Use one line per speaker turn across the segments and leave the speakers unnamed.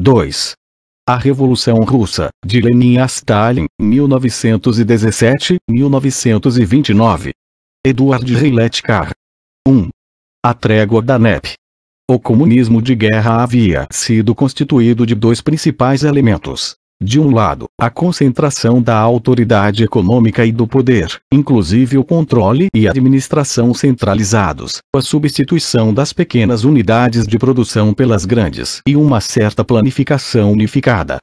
2. A Revolução Russa, de Lenin a Stalin, 1917-1929. Eduard Riletkar. 1. A Trégua da NEP. O comunismo de guerra havia sido constituído de dois principais elementos, de um lado, a concentração da autoridade econômica e do poder, inclusive o controle e administração centralizados, a substituição das pequenas unidades de produção pelas grandes e uma certa planificação unificada,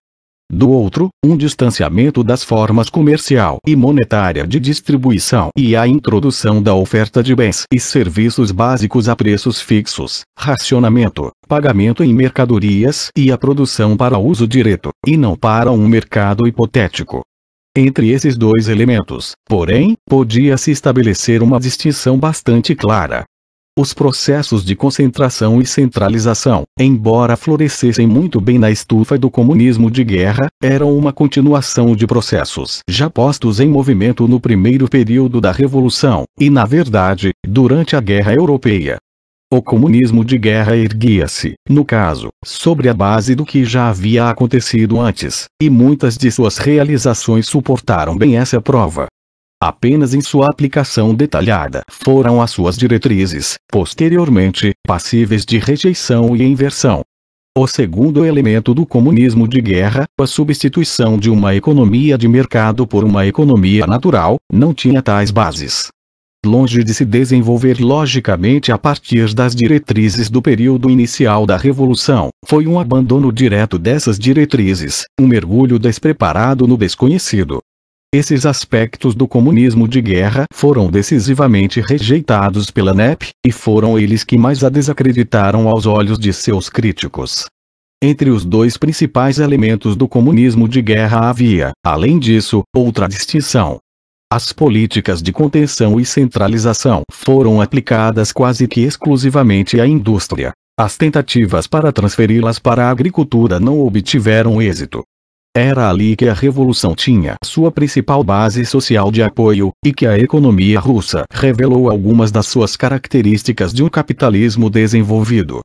do outro, um distanciamento das formas comercial e monetária de distribuição e a introdução da oferta de bens e serviços básicos a preços fixos, racionamento, pagamento em mercadorias e a produção para uso direto, e não para um mercado hipotético. Entre esses dois elementos, porém, podia-se estabelecer uma distinção bastante clara, os processos de concentração e centralização, embora florescessem muito bem na estufa do comunismo de guerra, eram uma continuação de processos já postos em movimento no primeiro período da Revolução, e na verdade, durante a Guerra Europeia. O comunismo de guerra erguia-se, no caso, sobre a base do que já havia acontecido antes, e muitas de suas realizações suportaram bem essa prova apenas em sua aplicação detalhada foram as suas diretrizes, posteriormente, passíveis de rejeição e inversão. O segundo elemento do comunismo de guerra, a substituição de uma economia de mercado por uma economia natural, não tinha tais bases. Longe de se desenvolver logicamente a partir das diretrizes do período inicial da Revolução, foi um abandono direto dessas diretrizes, um mergulho despreparado no desconhecido, esses aspectos do comunismo de guerra foram decisivamente rejeitados pela NEP, e foram eles que mais a desacreditaram aos olhos de seus críticos. Entre os dois principais elementos do comunismo de guerra havia, além disso, outra distinção. As políticas de contenção e centralização foram aplicadas quase que exclusivamente à indústria. As tentativas para transferi-las para a agricultura não obtiveram êxito, era ali que a revolução tinha sua principal base social de apoio, e que a economia russa revelou algumas das suas características de um capitalismo desenvolvido.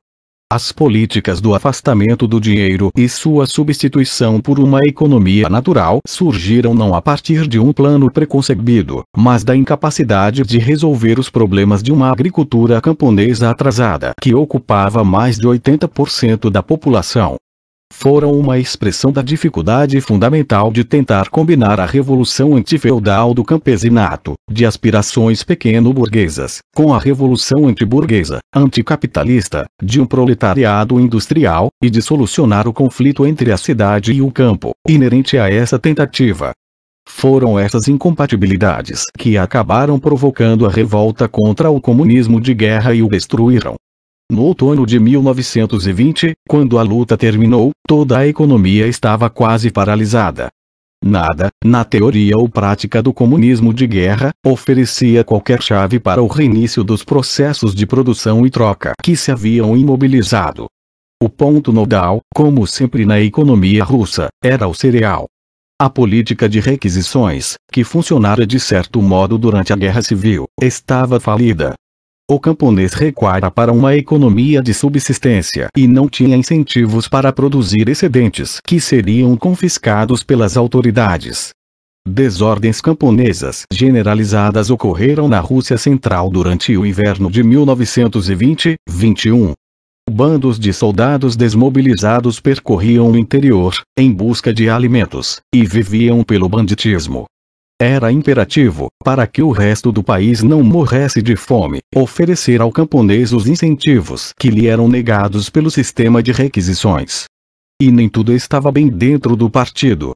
As políticas do afastamento do dinheiro e sua substituição por uma economia natural surgiram não a partir de um plano preconcebido, mas da incapacidade de resolver os problemas de uma agricultura camponesa atrasada que ocupava mais de 80% da população foram uma expressão da dificuldade fundamental de tentar combinar a revolução antifeudal do campesinato, de aspirações pequeno-burguesas, com a revolução antiburguesa, anticapitalista, de um proletariado industrial, e de solucionar o conflito entre a cidade e o campo, inerente a essa tentativa. Foram essas incompatibilidades que acabaram provocando a revolta contra o comunismo de guerra e o destruíram. No outono de 1920, quando a luta terminou, toda a economia estava quase paralisada. Nada, na teoria ou prática do comunismo de guerra, oferecia qualquer chave para o reinício dos processos de produção e troca que se haviam imobilizado. O ponto nodal, como sempre na economia russa, era o cereal. A política de requisições, que funcionara de certo modo durante a Guerra Civil, estava falida. O camponês recuara para uma economia de subsistência e não tinha incentivos para produzir excedentes que seriam confiscados pelas autoridades. Desordens camponesas generalizadas ocorreram na Rússia Central durante o inverno de 1920-21. Bandos de soldados desmobilizados percorriam o interior, em busca de alimentos, e viviam pelo banditismo. Era imperativo, para que o resto do país não morresse de fome, oferecer ao camponês os incentivos que lhe eram negados pelo sistema de requisições. E nem tudo estava bem dentro do partido.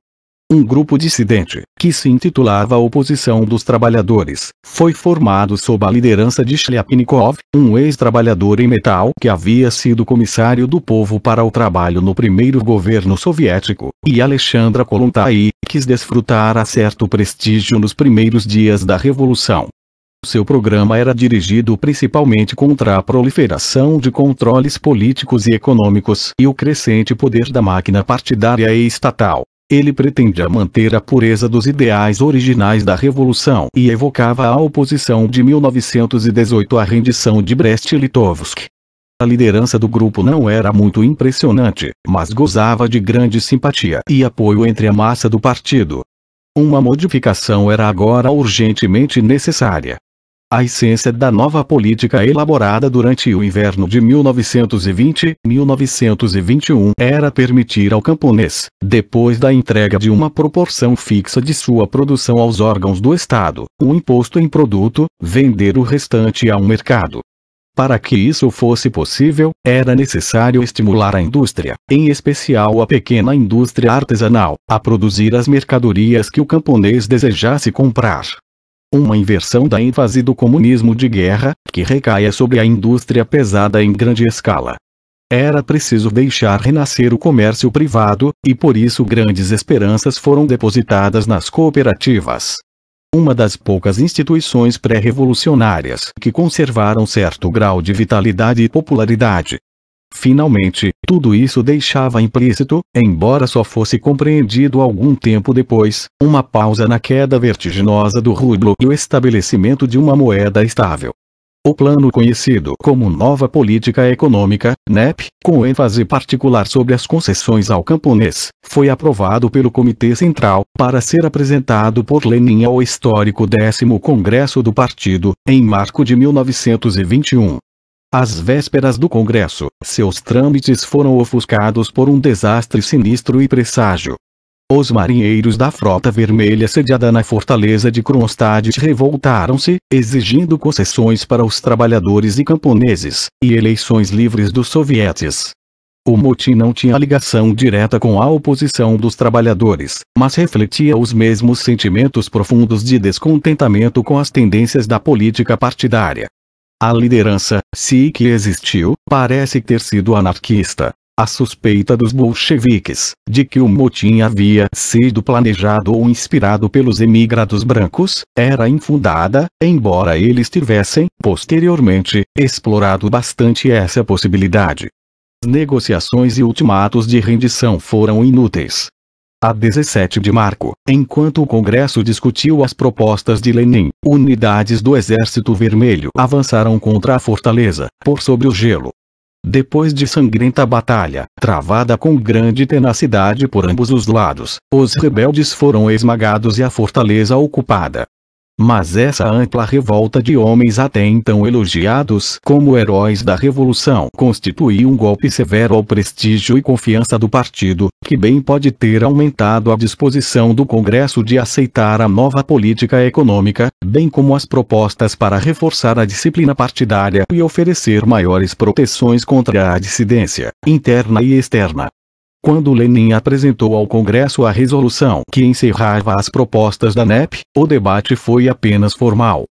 Um grupo dissidente, que se intitulava Oposição dos Trabalhadores, foi formado sob a liderança de Shliapnikov, um ex-trabalhador em metal que havia sido comissário do povo para o trabalho no primeiro governo soviético, e Alexandra Kolontai, quis desfrutar a certo prestígio nos primeiros dias da Revolução. Seu programa era dirigido principalmente contra a proliferação de controles políticos e econômicos e o crescente poder da máquina partidária e estatal. Ele pretendia manter a pureza dos ideais originais da Revolução e evocava a oposição de 1918 à rendição de Brest-Litovsk. A liderança do grupo não era muito impressionante, mas gozava de grande simpatia e apoio entre a massa do partido. Uma modificação era agora urgentemente necessária. A essência da nova política elaborada durante o inverno de 1920-1921 era permitir ao camponês, depois da entrega de uma proporção fixa de sua produção aos órgãos do Estado, o um imposto em produto, vender o restante a um mercado. Para que isso fosse possível, era necessário estimular a indústria, em especial a pequena indústria artesanal, a produzir as mercadorias que o camponês desejasse comprar uma inversão da ênfase do comunismo de guerra, que recaia sobre a indústria pesada em grande escala. Era preciso deixar renascer o comércio privado, e por isso grandes esperanças foram depositadas nas cooperativas. Uma das poucas instituições pré-revolucionárias que conservaram certo grau de vitalidade e popularidade. Finalmente, tudo isso deixava implícito, embora só fosse compreendido algum tempo depois, uma pausa na queda vertiginosa do rublo e o estabelecimento de uma moeda estável. O plano conhecido como Nova Política Econômica, NEP, com ênfase particular sobre as concessões ao camponês, foi aprovado pelo Comitê Central, para ser apresentado por Lenin ao histórico 10 Congresso do Partido, em março de 1921. Às vésperas do Congresso, seus trâmites foram ofuscados por um desastre sinistro e presságio. Os marinheiros da Frota Vermelha sediada na fortaleza de Kronstadt revoltaram-se, exigindo concessões para os trabalhadores e camponeses, e eleições livres dos sovietes. O motim não tinha ligação direta com a oposição dos trabalhadores, mas refletia os mesmos sentimentos profundos de descontentamento com as tendências da política partidária. A liderança, se que existiu, parece ter sido anarquista. A suspeita dos bolcheviques, de que o motim havia sido planejado ou inspirado pelos emigrados brancos, era infundada, embora eles tivessem, posteriormente, explorado bastante essa possibilidade. Negociações e ultimatos de rendição foram inúteis, a 17 de marco, enquanto o Congresso discutiu as propostas de Lenin, unidades do Exército Vermelho avançaram contra a fortaleza, por sobre o gelo. Depois de sangrenta batalha, travada com grande tenacidade por ambos os lados, os rebeldes foram esmagados e a fortaleza ocupada. Mas essa ampla revolta de homens até então elogiados como heróis da Revolução constituiu um golpe severo ao prestígio e confiança do partido, que bem pode ter aumentado a disposição do Congresso de aceitar a nova política econômica, bem como as propostas para reforçar a disciplina partidária e oferecer maiores proteções contra a dissidência, interna e externa. Quando Lenin apresentou ao Congresso a resolução que encerrava as propostas da NEP, o debate foi apenas formal.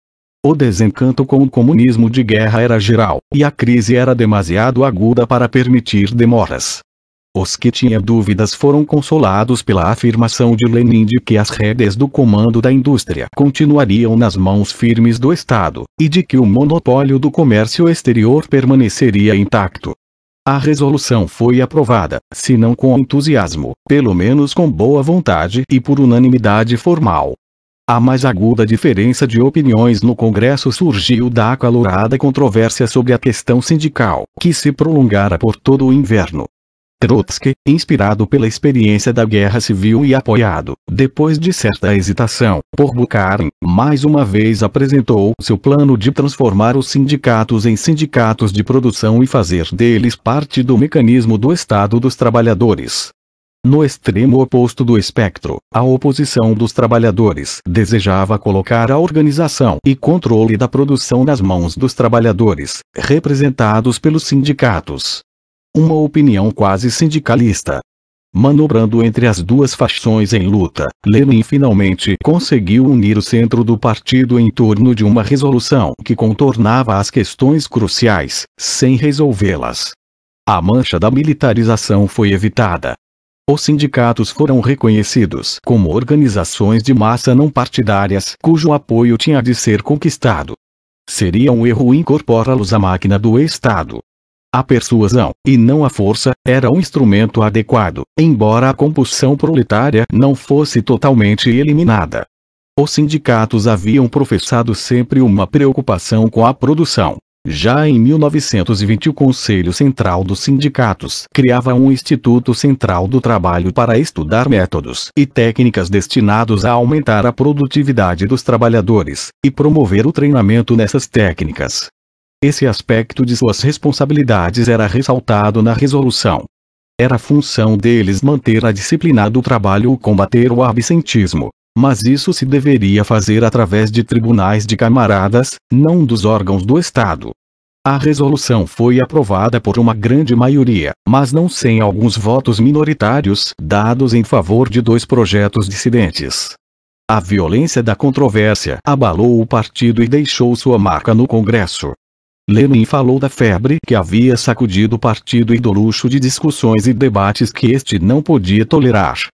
O desencanto com o comunismo de guerra era geral, e a crise era demasiado aguda para permitir demoras. Os que tinham dúvidas foram consolados pela afirmação de Lenin de que as redes do comando da indústria continuariam nas mãos firmes do Estado, e de que o monopólio do comércio exterior permaneceria intacto. A resolução foi aprovada, se não com entusiasmo, pelo menos com boa vontade e por unanimidade formal. A mais aguda diferença de opiniões no Congresso surgiu da acalorada controvérsia sobre a questão sindical, que se prolongara por todo o inverno, Trotsky, inspirado pela experiência da Guerra Civil e apoiado, depois de certa hesitação, por Bukharin, mais uma vez apresentou seu plano de transformar os sindicatos em sindicatos de produção e fazer deles parte do mecanismo do Estado dos Trabalhadores. No extremo oposto do espectro, a oposição dos trabalhadores desejava colocar a organização e controle da produção nas mãos dos trabalhadores, representados pelos sindicatos uma opinião quase sindicalista. Manobrando entre as duas facções em luta, Lenin finalmente conseguiu unir o centro do partido em torno de uma resolução que contornava as questões cruciais, sem resolvê-las. A mancha da militarização foi evitada. Os sindicatos foram reconhecidos como organizações de massa não partidárias cujo apoio tinha de ser conquistado. Seria um erro incorporá-los à máquina do Estado, a persuasão, e não a força, era o instrumento adequado, embora a compulsão proletária não fosse totalmente eliminada. Os sindicatos haviam professado sempre uma preocupação com a produção. Já em 1920 o Conselho Central dos Sindicatos criava um Instituto Central do Trabalho para estudar métodos e técnicas destinados a aumentar a produtividade dos trabalhadores, e promover o treinamento nessas técnicas. Esse aspecto de suas responsabilidades era ressaltado na resolução. Era função deles manter a disciplina do trabalho ou combater o absentismo. Mas isso se deveria fazer através de tribunais de camaradas, não dos órgãos do Estado. A resolução foi aprovada por uma grande maioria, mas não sem alguns votos minoritários dados em favor de dois projetos dissidentes. A violência da controvérsia abalou o partido e deixou sua marca no Congresso. Lenin falou da febre que havia sacudido o partido e do luxo de discussões e debates que este não podia tolerar.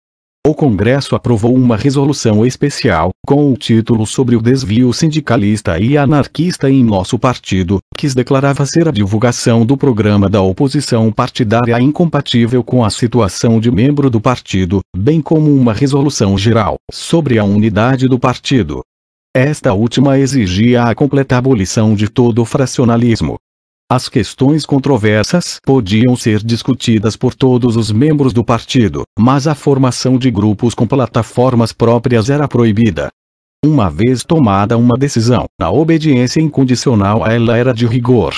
O Congresso aprovou uma resolução especial, com o título sobre o desvio sindicalista e anarquista em nosso partido, que declarava ser a divulgação do programa da oposição partidária incompatível com a situação de membro do partido, bem como uma resolução geral sobre a unidade do partido. Esta última exigia a completa abolição de todo o fracionalismo. As questões controversas podiam ser discutidas por todos os membros do partido, mas a formação de grupos com plataformas próprias era proibida. Uma vez tomada uma decisão, a obediência incondicional a ela era de rigor.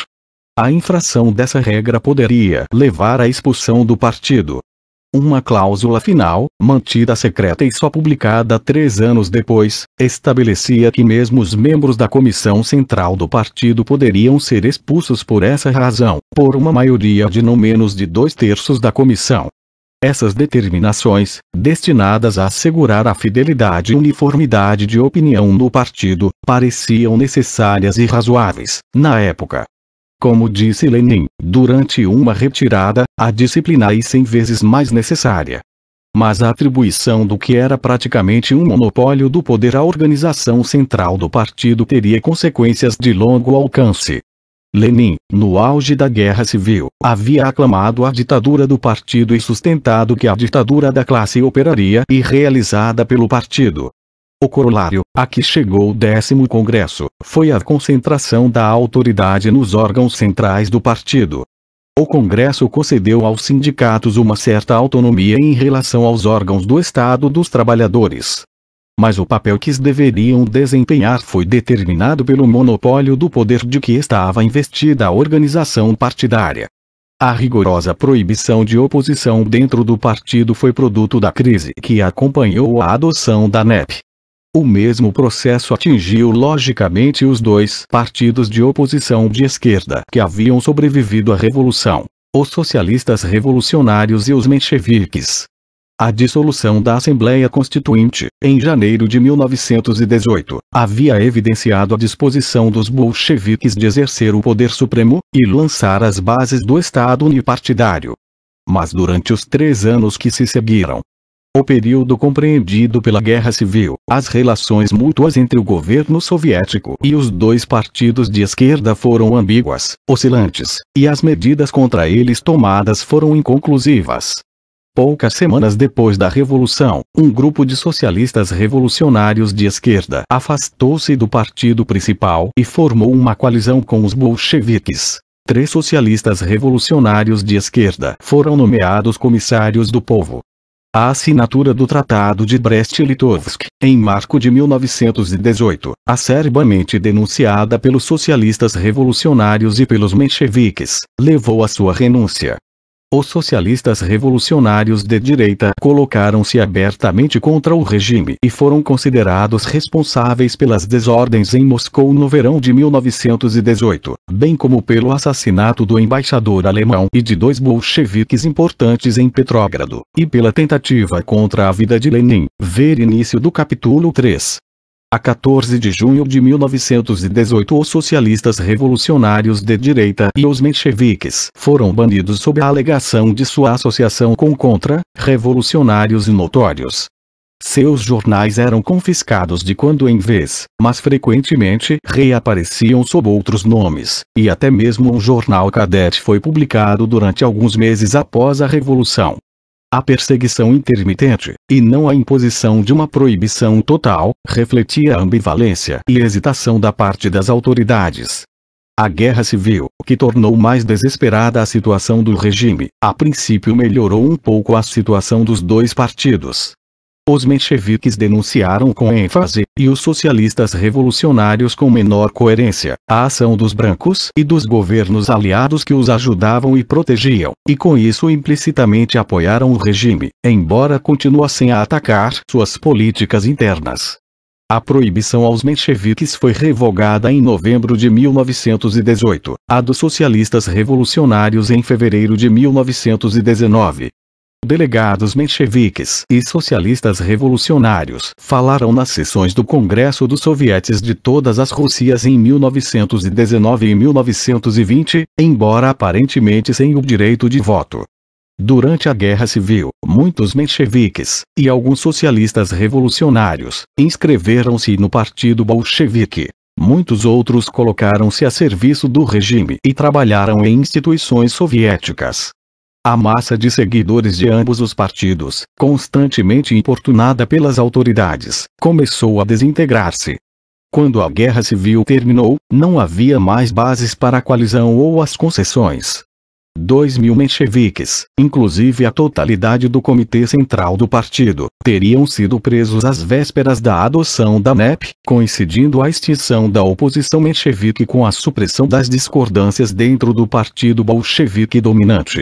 A infração dessa regra poderia levar à expulsão do partido, uma cláusula final, mantida secreta e só publicada três anos depois, estabelecia que mesmo os membros da comissão central do partido poderiam ser expulsos por essa razão, por uma maioria de não menos de dois terços da comissão. Essas determinações, destinadas a assegurar a fidelidade e uniformidade de opinião no partido, pareciam necessárias e razoáveis, na época, como disse Lenin, durante uma retirada, a disciplina é cem vezes mais necessária. Mas a atribuição do que era praticamente um monopólio do poder à organização central do partido teria consequências de longo alcance. Lenin, no auge da Guerra Civil, havia aclamado a ditadura do partido e sustentado que a ditadura da classe operaria e realizada pelo partido o corolário, a que chegou o décimo congresso, foi a concentração da autoridade nos órgãos centrais do partido. O Congresso concedeu aos sindicatos uma certa autonomia em relação aos órgãos do Estado dos Trabalhadores. Mas o papel que deveriam desempenhar foi determinado pelo monopólio do poder de que estava investida a organização partidária. A rigorosa proibição de oposição dentro do partido foi produto da crise que acompanhou a adoção da NEP, o mesmo processo atingiu logicamente os dois partidos de oposição de esquerda que haviam sobrevivido à Revolução: os socialistas revolucionários e os mencheviques. A dissolução da Assembleia Constituinte, em janeiro de 1918, havia evidenciado a disposição dos bolcheviques de exercer o poder supremo e lançar as bases do Estado unipartidário. Mas durante os três anos que se seguiram, o período compreendido pela Guerra Civil, as relações mútuas entre o governo soviético e os dois partidos de esquerda foram ambíguas, oscilantes, e as medidas contra eles tomadas foram inconclusivas. Poucas semanas depois da Revolução, um grupo de socialistas revolucionários de esquerda afastou-se do partido principal e formou uma coalizão com os bolcheviques. Três socialistas revolucionários de esquerda foram nomeados comissários do povo, a assinatura do Tratado de Brest-Litovsk, em marco de 1918, acerbamente denunciada pelos socialistas revolucionários e pelos mencheviques, levou à sua renúncia. Os socialistas revolucionários de direita colocaram-se abertamente contra o regime e foram considerados responsáveis pelas desordens em Moscou no verão de 1918, bem como pelo assassinato do embaixador alemão e de dois bolcheviques importantes em Petrógrado, e pela tentativa contra a vida de Lenin, ver início do capítulo 3. A 14 de junho de 1918 os socialistas revolucionários de direita e os mencheviques foram banidos sob a alegação de sua associação com contra-revolucionários notórios. Seus jornais eram confiscados de quando em vez, mas frequentemente reapareciam sob outros nomes, e até mesmo um jornal cadete foi publicado durante alguns meses após a Revolução a perseguição intermitente, e não a imposição de uma proibição total, refletia a ambivalência e hesitação da parte das autoridades. A guerra civil, que tornou mais desesperada a situação do regime, a princípio melhorou um pouco a situação dos dois partidos, os mencheviques denunciaram com ênfase, e os socialistas revolucionários com menor coerência, a ação dos brancos e dos governos aliados que os ajudavam e protegiam, e com isso implicitamente apoiaram o regime, embora continuassem a atacar suas políticas internas. A proibição aos mencheviques foi revogada em novembro de 1918, a dos socialistas revolucionários em fevereiro de 1919, delegados mencheviques e socialistas revolucionários falaram nas sessões do Congresso dos Sovietes de todas as Rússias em 1919 e 1920, embora aparentemente sem o direito de voto. Durante a Guerra Civil, muitos mencheviques e alguns socialistas revolucionários inscreveram-se no Partido Bolchevique. Muitos outros colocaram-se a serviço do regime e trabalharam em instituições soviéticas, a massa de seguidores de ambos os partidos, constantemente importunada pelas autoridades, começou a desintegrar-se. Quando a guerra civil terminou, não havia mais bases para a coalizão ou as concessões. Dois mil mencheviques, inclusive a totalidade do Comitê Central do Partido, teriam sido presos às vésperas da adoção da NEP, coincidindo a extinção da oposição menchevique com a supressão das discordâncias dentro do Partido Bolchevique dominante.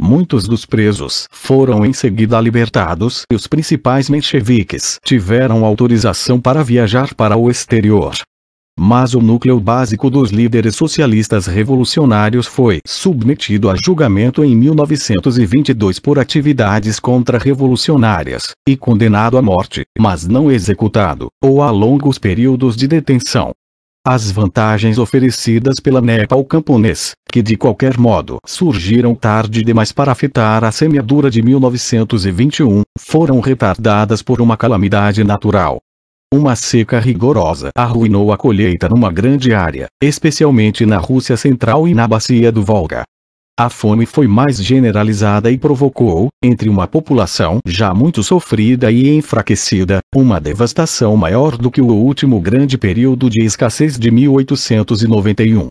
Muitos dos presos foram em seguida libertados e os principais mencheviques tiveram autorização para viajar para o exterior. Mas o núcleo básico dos líderes socialistas revolucionários foi submetido a julgamento em 1922 por atividades contra-revolucionárias, e condenado à morte, mas não executado, ou a longos períodos de detenção as vantagens oferecidas pela NEP ao camponês, que de qualquer modo surgiram tarde demais para afetar a semeadura de 1921, foram retardadas por uma calamidade natural. Uma seca rigorosa arruinou a colheita numa grande área, especialmente na Rússia Central e na Bacia do Volga, a fome foi mais generalizada e provocou, entre uma população já muito sofrida e enfraquecida, uma devastação maior do que o último grande período de escassez de 1891.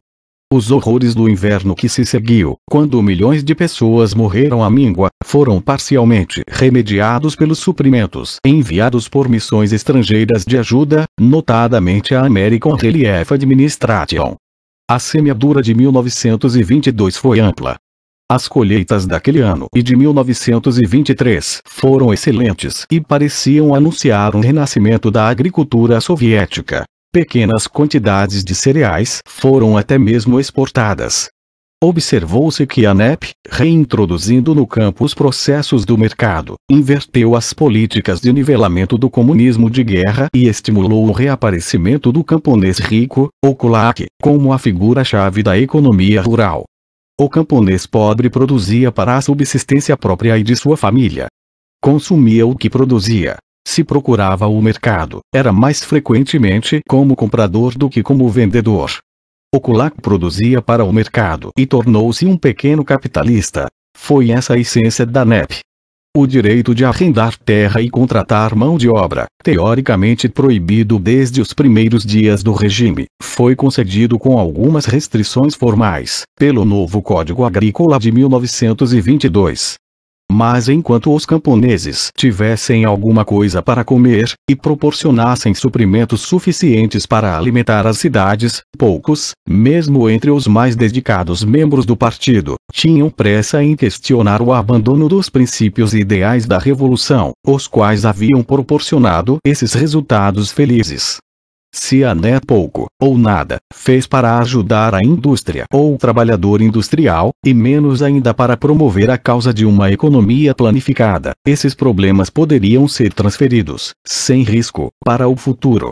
Os horrores do inverno que se seguiu, quando milhões de pessoas morreram à míngua, foram parcialmente remediados pelos suprimentos enviados por missões estrangeiras de ajuda, notadamente a American Relief Administration. A semeadura de 1922 foi ampla. As colheitas daquele ano e de 1923 foram excelentes e pareciam anunciar um renascimento da agricultura soviética. Pequenas quantidades de cereais foram até mesmo exportadas, Observou-se que a NEP, reintroduzindo no campo os processos do mercado, inverteu as políticas de nivelamento do comunismo de guerra e estimulou o reaparecimento do camponês rico, o kulak, como a figura-chave da economia rural. O camponês pobre produzia para a subsistência própria e de sua família. Consumia o que produzia. Se procurava o mercado, era mais frequentemente como comprador do que como vendedor. O Kulak produzia para o mercado e tornou-se um pequeno capitalista. Foi essa a essência da NEP. O direito de arrendar terra e contratar mão de obra, teoricamente proibido desde os primeiros dias do regime, foi concedido com algumas restrições formais, pelo novo Código Agrícola de 1922. Mas enquanto os camponeses tivessem alguma coisa para comer, e proporcionassem suprimentos suficientes para alimentar as cidades, poucos, mesmo entre os mais dedicados membros do partido, tinham pressa em questionar o abandono dos princípios e ideais da Revolução, os quais haviam proporcionado esses resultados felizes se a até pouco, ou nada, fez para ajudar a indústria ou o trabalhador industrial, e menos ainda para promover a causa de uma economia planificada, esses problemas poderiam ser transferidos, sem risco, para o futuro.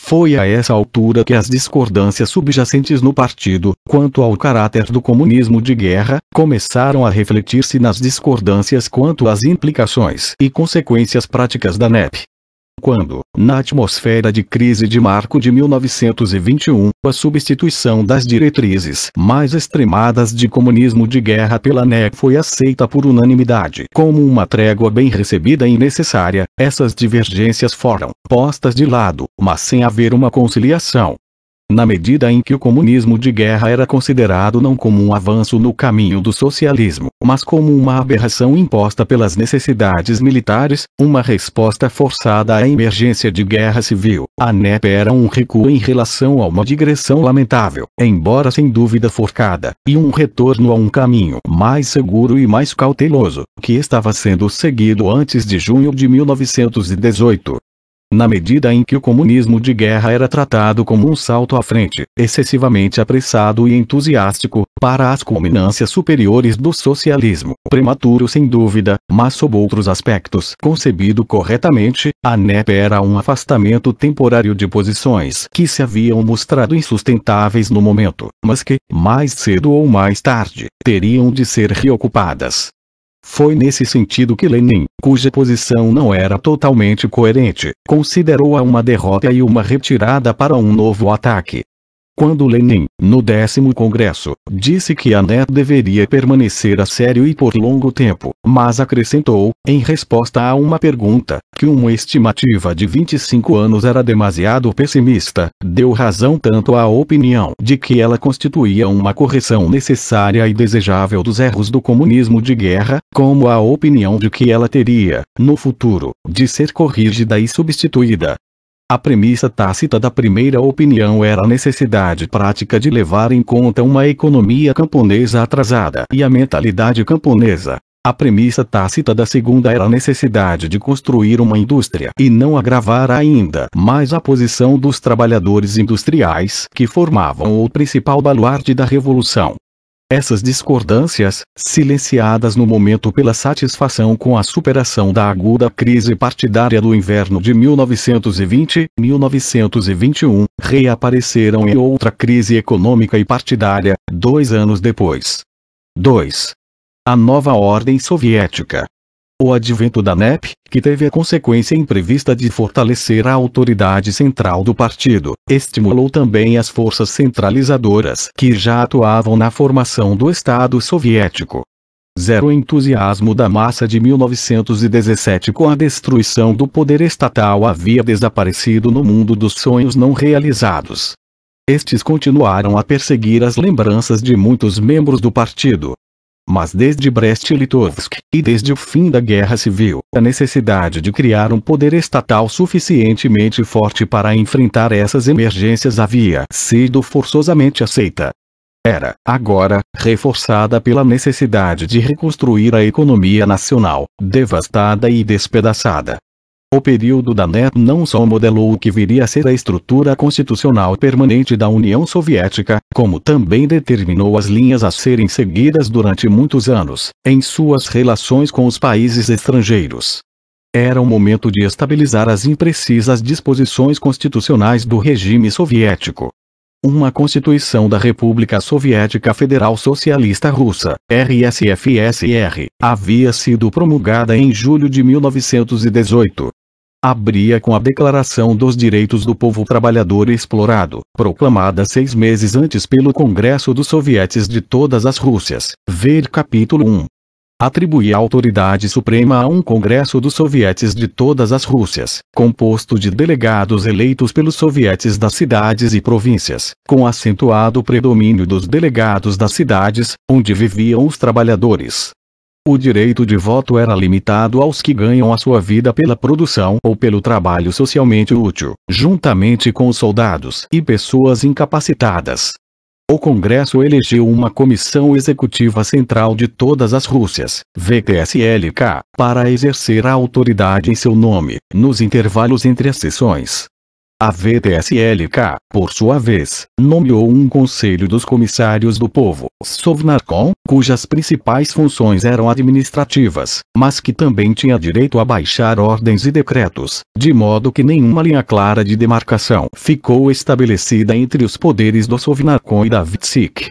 Foi a essa altura que as discordâncias subjacentes no partido, quanto ao caráter do comunismo de guerra, começaram a refletir-se nas discordâncias quanto às implicações e consequências práticas da NEP quando, na atmosfera de crise de marco de 1921, a substituição das diretrizes mais extremadas de comunismo de guerra pela NEC foi aceita por unanimidade como uma trégua bem recebida e necessária, essas divergências foram postas de lado, mas sem haver uma conciliação, na medida em que o comunismo de guerra era considerado não como um avanço no caminho do socialismo, mas como uma aberração imposta pelas necessidades militares, uma resposta forçada à emergência de guerra civil. A NEP era um recuo em relação a uma digressão lamentável, embora sem dúvida forcada, e um retorno a um caminho mais seguro e mais cauteloso, que estava sendo seguido antes de junho de 1918 na medida em que o comunismo de guerra era tratado como um salto à frente, excessivamente apressado e entusiástico, para as culminâncias superiores do socialismo, prematuro sem dúvida, mas sob outros aspectos concebido corretamente, a NEP era um afastamento temporário de posições que se haviam mostrado insustentáveis no momento, mas que, mais cedo ou mais tarde, teriam de ser reocupadas. Foi nesse sentido que Lenin, cuja posição não era totalmente coerente, considerou-a uma derrota e uma retirada para um novo ataque quando Lenin, no décimo congresso, disse que a NET deveria permanecer a sério e por longo tempo, mas acrescentou, em resposta a uma pergunta, que uma estimativa de 25 anos era demasiado pessimista, deu razão tanto à opinião de que ela constituía uma correção necessária e desejável dos erros do comunismo de guerra, como à opinião de que ela teria, no futuro, de ser corrigida e substituída, a premissa tácita da primeira opinião era a necessidade prática de levar em conta uma economia camponesa atrasada e a mentalidade camponesa. A premissa tácita da segunda era a necessidade de construir uma indústria e não agravar ainda mais a posição dos trabalhadores industriais que formavam o principal baluarte da revolução. Essas discordâncias, silenciadas no momento pela satisfação com a superação da aguda crise partidária do inverno de 1920-1921, reapareceram em outra crise econômica e partidária, dois anos depois. 2. A nova ordem soviética o advento da NEP, que teve a consequência imprevista de fortalecer a autoridade central do partido, estimulou também as forças centralizadoras que já atuavam na formação do Estado soviético. Zero entusiasmo da massa de 1917 com a destruição do poder estatal havia desaparecido no mundo dos sonhos não realizados. Estes continuaram a perseguir as lembranças de muitos membros do partido, mas desde Brest-Litovsk, e desde o fim da Guerra Civil, a necessidade de criar um poder estatal suficientemente forte para enfrentar essas emergências havia sido forçosamente aceita. Era, agora, reforçada pela necessidade de reconstruir a economia nacional, devastada e despedaçada, o período da NEP não só modelou o que viria a ser a estrutura constitucional permanente da União Soviética, como também determinou as linhas a serem seguidas durante muitos anos, em suas relações com os países estrangeiros. Era o momento de estabilizar as imprecisas disposições constitucionais do regime soviético. Uma Constituição da República Soviética Federal Socialista Russa, RSFSR, havia sido promulgada em julho de 1918, abria com a Declaração dos Direitos do Povo Trabalhador Explorado, proclamada seis meses antes pelo Congresso dos Sovietes de todas as Rússias, ver capítulo 1. Atribuía a autoridade suprema a um Congresso dos Sovietes de todas as Rússias, composto de delegados eleitos pelos sovietes das cidades e províncias, com acentuado predomínio dos delegados das cidades, onde viviam os trabalhadores o direito de voto era limitado aos que ganham a sua vida pela produção ou pelo trabalho socialmente útil, juntamente com os soldados e pessoas incapacitadas. O Congresso elegeu uma Comissão Executiva Central de todas as Rússias, VTSLK, para exercer a autoridade em seu nome, nos intervalos entre as sessões. A VTSLK, por sua vez, nomeou um Conselho dos Comissários do Povo, Sovnarcom, cujas principais funções eram administrativas, mas que também tinha direito a baixar ordens e decretos, de modo que nenhuma linha clara de demarcação ficou estabelecida entre os poderes do Sovnarcom e da VTSIC.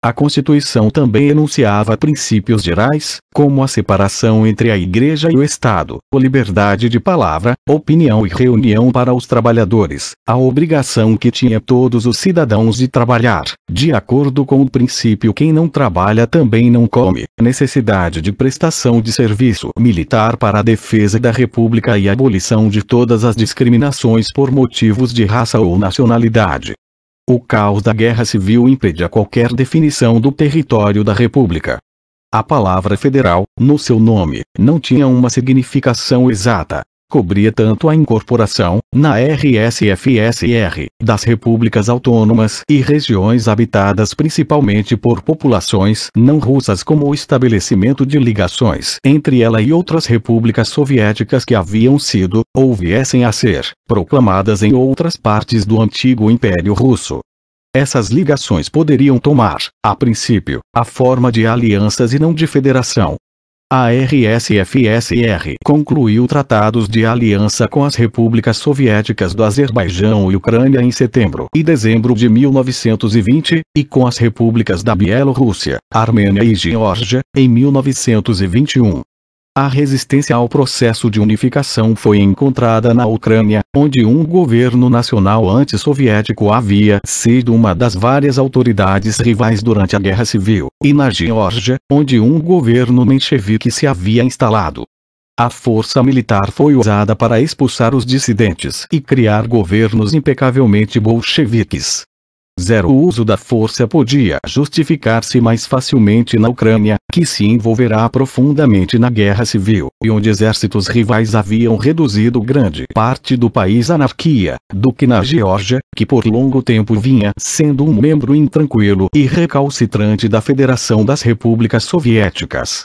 A Constituição também enunciava princípios gerais, como a separação entre a Igreja e o Estado, a liberdade de palavra, opinião e reunião para os trabalhadores, a obrigação que tinha todos os cidadãos de trabalhar, de acordo com o princípio quem não trabalha também não come, necessidade de prestação de serviço militar para a defesa da República e abolição de todas as discriminações por motivos de raça ou nacionalidade, o caos da guerra civil impede a qualquer definição do território da República. A palavra federal, no seu nome, não tinha uma significação exata, cobria tanto a incorporação, na RSFSR, das repúblicas autônomas e regiões habitadas principalmente por populações não russas como o estabelecimento de ligações entre ela e outras repúblicas soviéticas que haviam sido, ou viessem a ser, proclamadas em outras partes do antigo Império Russo. Essas ligações poderiam tomar, a princípio, a forma de alianças e não de federação, a RSFSR concluiu tratados de aliança com as repúblicas soviéticas do Azerbaijão e Ucrânia em setembro e dezembro de 1920, e com as repúblicas da Bielorrússia, Armênia e Geórgia, em 1921. A resistência ao processo de unificação foi encontrada na Ucrânia, onde um governo nacional antissoviético havia sido uma das várias autoridades rivais durante a Guerra Civil, e na Geórgia, onde um governo menchevique se havia instalado. A força militar foi usada para expulsar os dissidentes e criar governos impecavelmente bolcheviques. Zero. O uso da força podia justificar-se mais facilmente na Ucrânia, que se envolverá profundamente na guerra civil, e onde exércitos rivais haviam reduzido grande parte do país à anarquia, do que na Geórgia, que por longo tempo vinha sendo um membro intranquilo e recalcitrante da Federação das Repúblicas Soviéticas.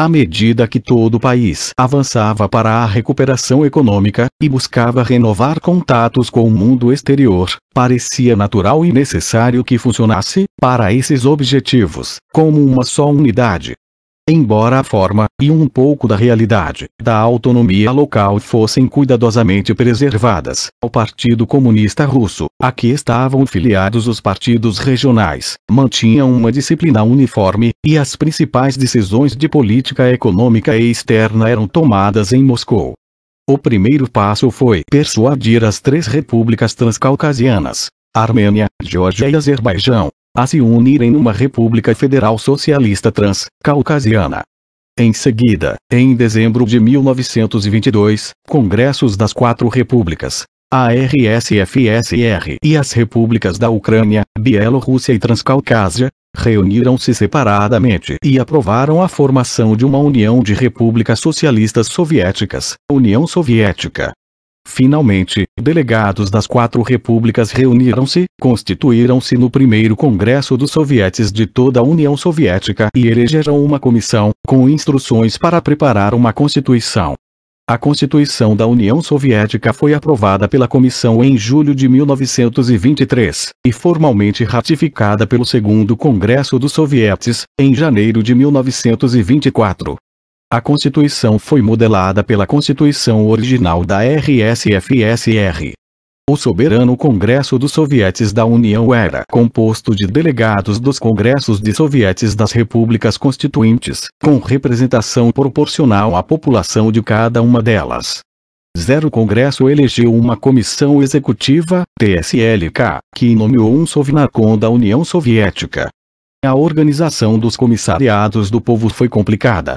À medida que todo o país avançava para a recuperação econômica, e buscava renovar contatos com o mundo exterior, parecia natural e necessário que funcionasse, para esses objetivos, como uma só unidade, embora a forma, e um pouco da realidade, da autonomia local fossem cuidadosamente preservadas. o Partido Comunista Russo, a que estavam filiados os partidos regionais, mantinha uma disciplina uniforme, e as principais decisões de política econômica e externa eram tomadas em Moscou. O primeiro passo foi persuadir as três repúblicas transcaucasianas, Armênia, Geórgia e Azerbaijão, a se unirem numa república federal socialista trans-caucasiana. Em seguida, em dezembro de 1922, congressos das quatro repúblicas, a RSFSR e as repúblicas da Ucrânia, Bielorrússia e Transcaucásia, reuniram-se separadamente e aprovaram a formação de uma União de Repúblicas Socialistas Soviéticas, União Soviética, Finalmente, delegados das quatro repúblicas reuniram-se, constituíram-se no primeiro Congresso dos Sovietes de toda a União Soviética e elegeram uma comissão, com instruções para preparar uma constituição. A Constituição da União Soviética foi aprovada pela Comissão em julho de 1923, e formalmente ratificada pelo Segundo Congresso dos Sovietes, em janeiro de 1924. A Constituição foi modelada pela Constituição original da RSFSR. O soberano Congresso dos Sovietes da União era composto de delegados dos Congressos de Sovietes das Repúblicas Constituintes, com representação proporcional à população de cada uma delas. Zero Congresso elegeu uma comissão executiva, TSLK, que nomeou um Sovnarkom da União Soviética. A organização dos comissariados do povo foi complicada,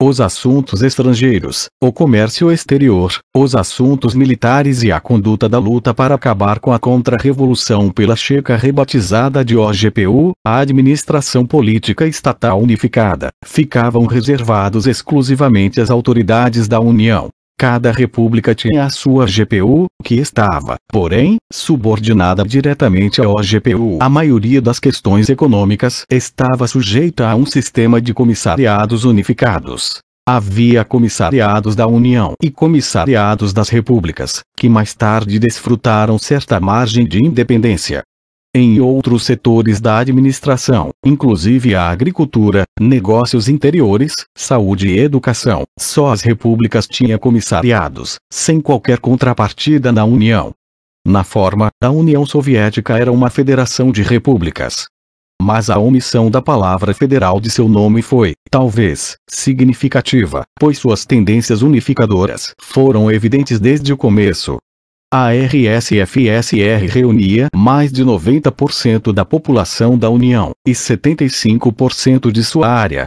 os assuntos estrangeiros, o comércio exterior, os assuntos militares e a conduta da luta para acabar com a contra-revolução pela Checa rebatizada de OGPU, a administração política estatal unificada, ficavam reservados exclusivamente às autoridades da União. Cada república tinha a sua GPU, que estava, porém, subordinada diretamente à OGPU. A maioria das questões econômicas estava sujeita a um sistema de comissariados unificados. Havia comissariados da União e comissariados das repúblicas, que mais tarde desfrutaram certa margem de independência, em outros setores da administração, inclusive a agricultura, negócios interiores, saúde e educação. Só as repúblicas tinham comissariados, sem qualquer contrapartida na União. Na forma, a União Soviética era uma federação de repúblicas. Mas a omissão da palavra federal de seu nome foi, talvez, significativa, pois suas tendências unificadoras foram evidentes desde o começo, a RSFSR reunia mais de 90% da população da União e 75% de sua área.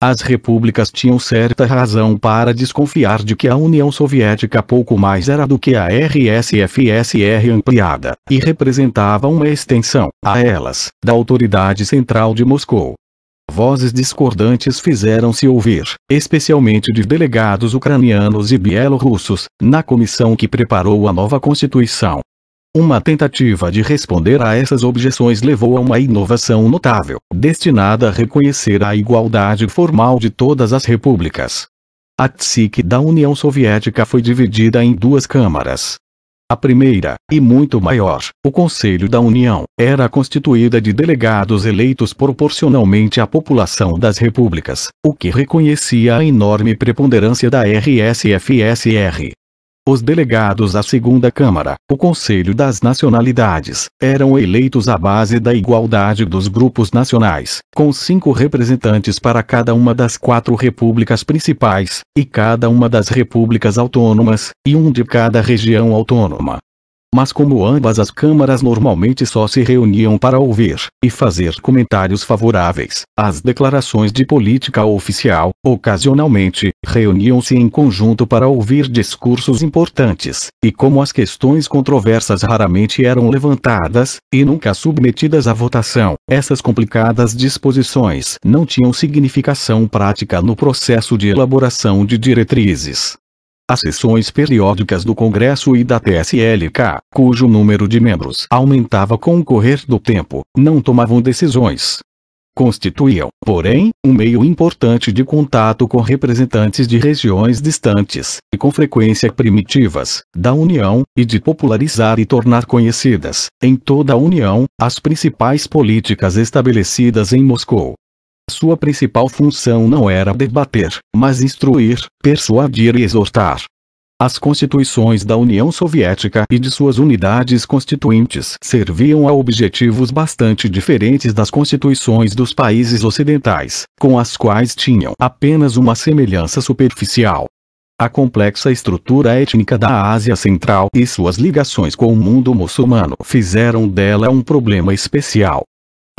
As repúblicas tinham certa razão para desconfiar de que a União Soviética pouco mais era do que a RSFSR ampliada, e representava uma extensão, a elas, da Autoridade Central de Moscou. Vozes discordantes fizeram-se ouvir, especialmente de delegados ucranianos e bielorrussos, na comissão que preparou a nova Constituição. Uma tentativa de responder a essas objeções levou a uma inovação notável, destinada a reconhecer a igualdade formal de todas as repúblicas. A TSIC da União Soviética foi dividida em duas câmaras, a primeira, e muito maior, o Conselho da União, era constituída de delegados eleitos proporcionalmente à população das repúblicas, o que reconhecia a enorme preponderância da RSFSR, os delegados à segunda Câmara, o Conselho das Nacionalidades, eram eleitos à base da igualdade dos grupos nacionais, com cinco representantes para cada uma das quatro repúblicas principais, e cada uma das repúblicas autônomas, e um de cada região autônoma mas como ambas as câmaras normalmente só se reuniam para ouvir e fazer comentários favoráveis às declarações de política oficial, ocasionalmente reuniam-se em conjunto para ouvir discursos importantes, e como as questões controversas raramente eram levantadas e nunca submetidas à votação, essas complicadas disposições não tinham significação prática no processo de elaboração de diretrizes as sessões periódicas do Congresso e da TSLK, cujo número de membros aumentava com o correr do tempo, não tomavam decisões. Constituíam, porém, um meio importante de contato com representantes de regiões distantes, e com frequência primitivas, da União, e de popularizar e tornar conhecidas, em toda a União, as principais políticas estabelecidas em Moscou, sua principal função não era debater, mas instruir, persuadir e exortar. As constituições da União Soviética e de suas unidades constituintes serviam a objetivos bastante diferentes das constituições dos países ocidentais, com as quais tinham apenas uma semelhança superficial. A complexa estrutura étnica da Ásia Central e suas ligações com o mundo muçulmano fizeram dela um problema especial.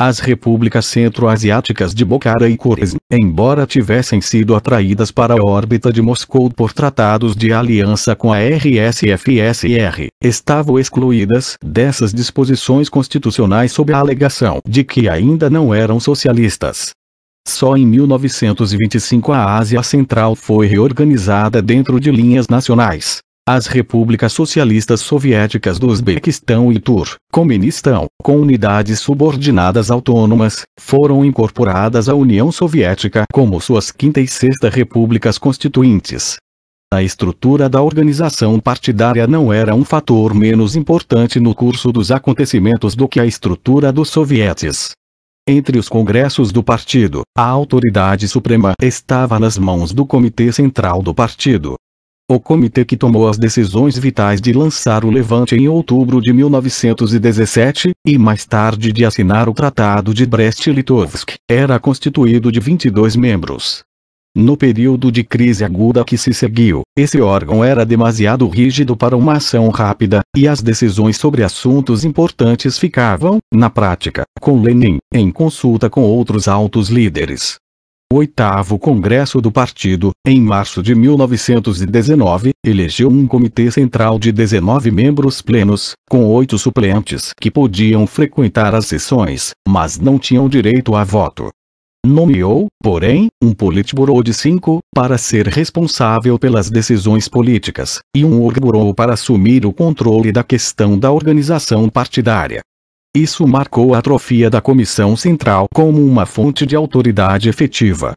As repúblicas centro-asiáticas de Bokhara e Khorizm, embora tivessem sido atraídas para a órbita de Moscou por tratados de aliança com a RSFSR, estavam excluídas dessas disposições constitucionais sob a alegação de que ainda não eram socialistas. Só em 1925 a Ásia Central foi reorganizada dentro de linhas nacionais, as repúblicas socialistas soviéticas do Uzbequistão e Turcomenistão, com unidades subordinadas autônomas, foram incorporadas à União Soviética como suas quinta e sexta repúblicas constituintes. A estrutura da organização partidária não era um fator menos importante no curso dos acontecimentos do que a estrutura dos sovietes. Entre os congressos do partido, a autoridade suprema estava nas mãos do Comitê Central do Partido, o comitê que tomou as decisões vitais de lançar o Levante em outubro de 1917, e mais tarde de assinar o Tratado de Brest-Litovsk, era constituído de 22 membros. No período de crise aguda que se seguiu, esse órgão era demasiado rígido para uma ação rápida, e as decisões sobre assuntos importantes ficavam, na prática, com Lenin, em consulta com outros altos líderes, oitavo Congresso do Partido, em março de 1919, elegeu um comitê central de 19 membros plenos, com oito suplentes que podiam frequentar as sessões, mas não tinham direito a voto. Nomeou, porém, um Politburo de cinco, para ser responsável pelas decisões políticas, e um Orgburo para assumir o controle da questão da organização partidária. Isso marcou a atrofia da Comissão Central como uma fonte de autoridade efetiva.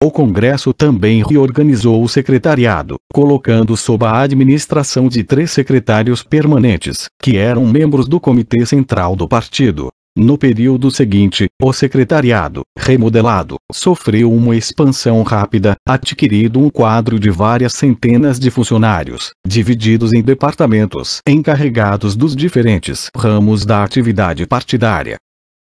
O Congresso também reorganizou o secretariado, colocando sob a administração de três secretários permanentes, que eram membros do Comitê Central do Partido, no período seguinte, o secretariado, remodelado, sofreu uma expansão rápida, adquirindo um quadro de várias centenas de funcionários, divididos em departamentos encarregados dos diferentes ramos da atividade partidária.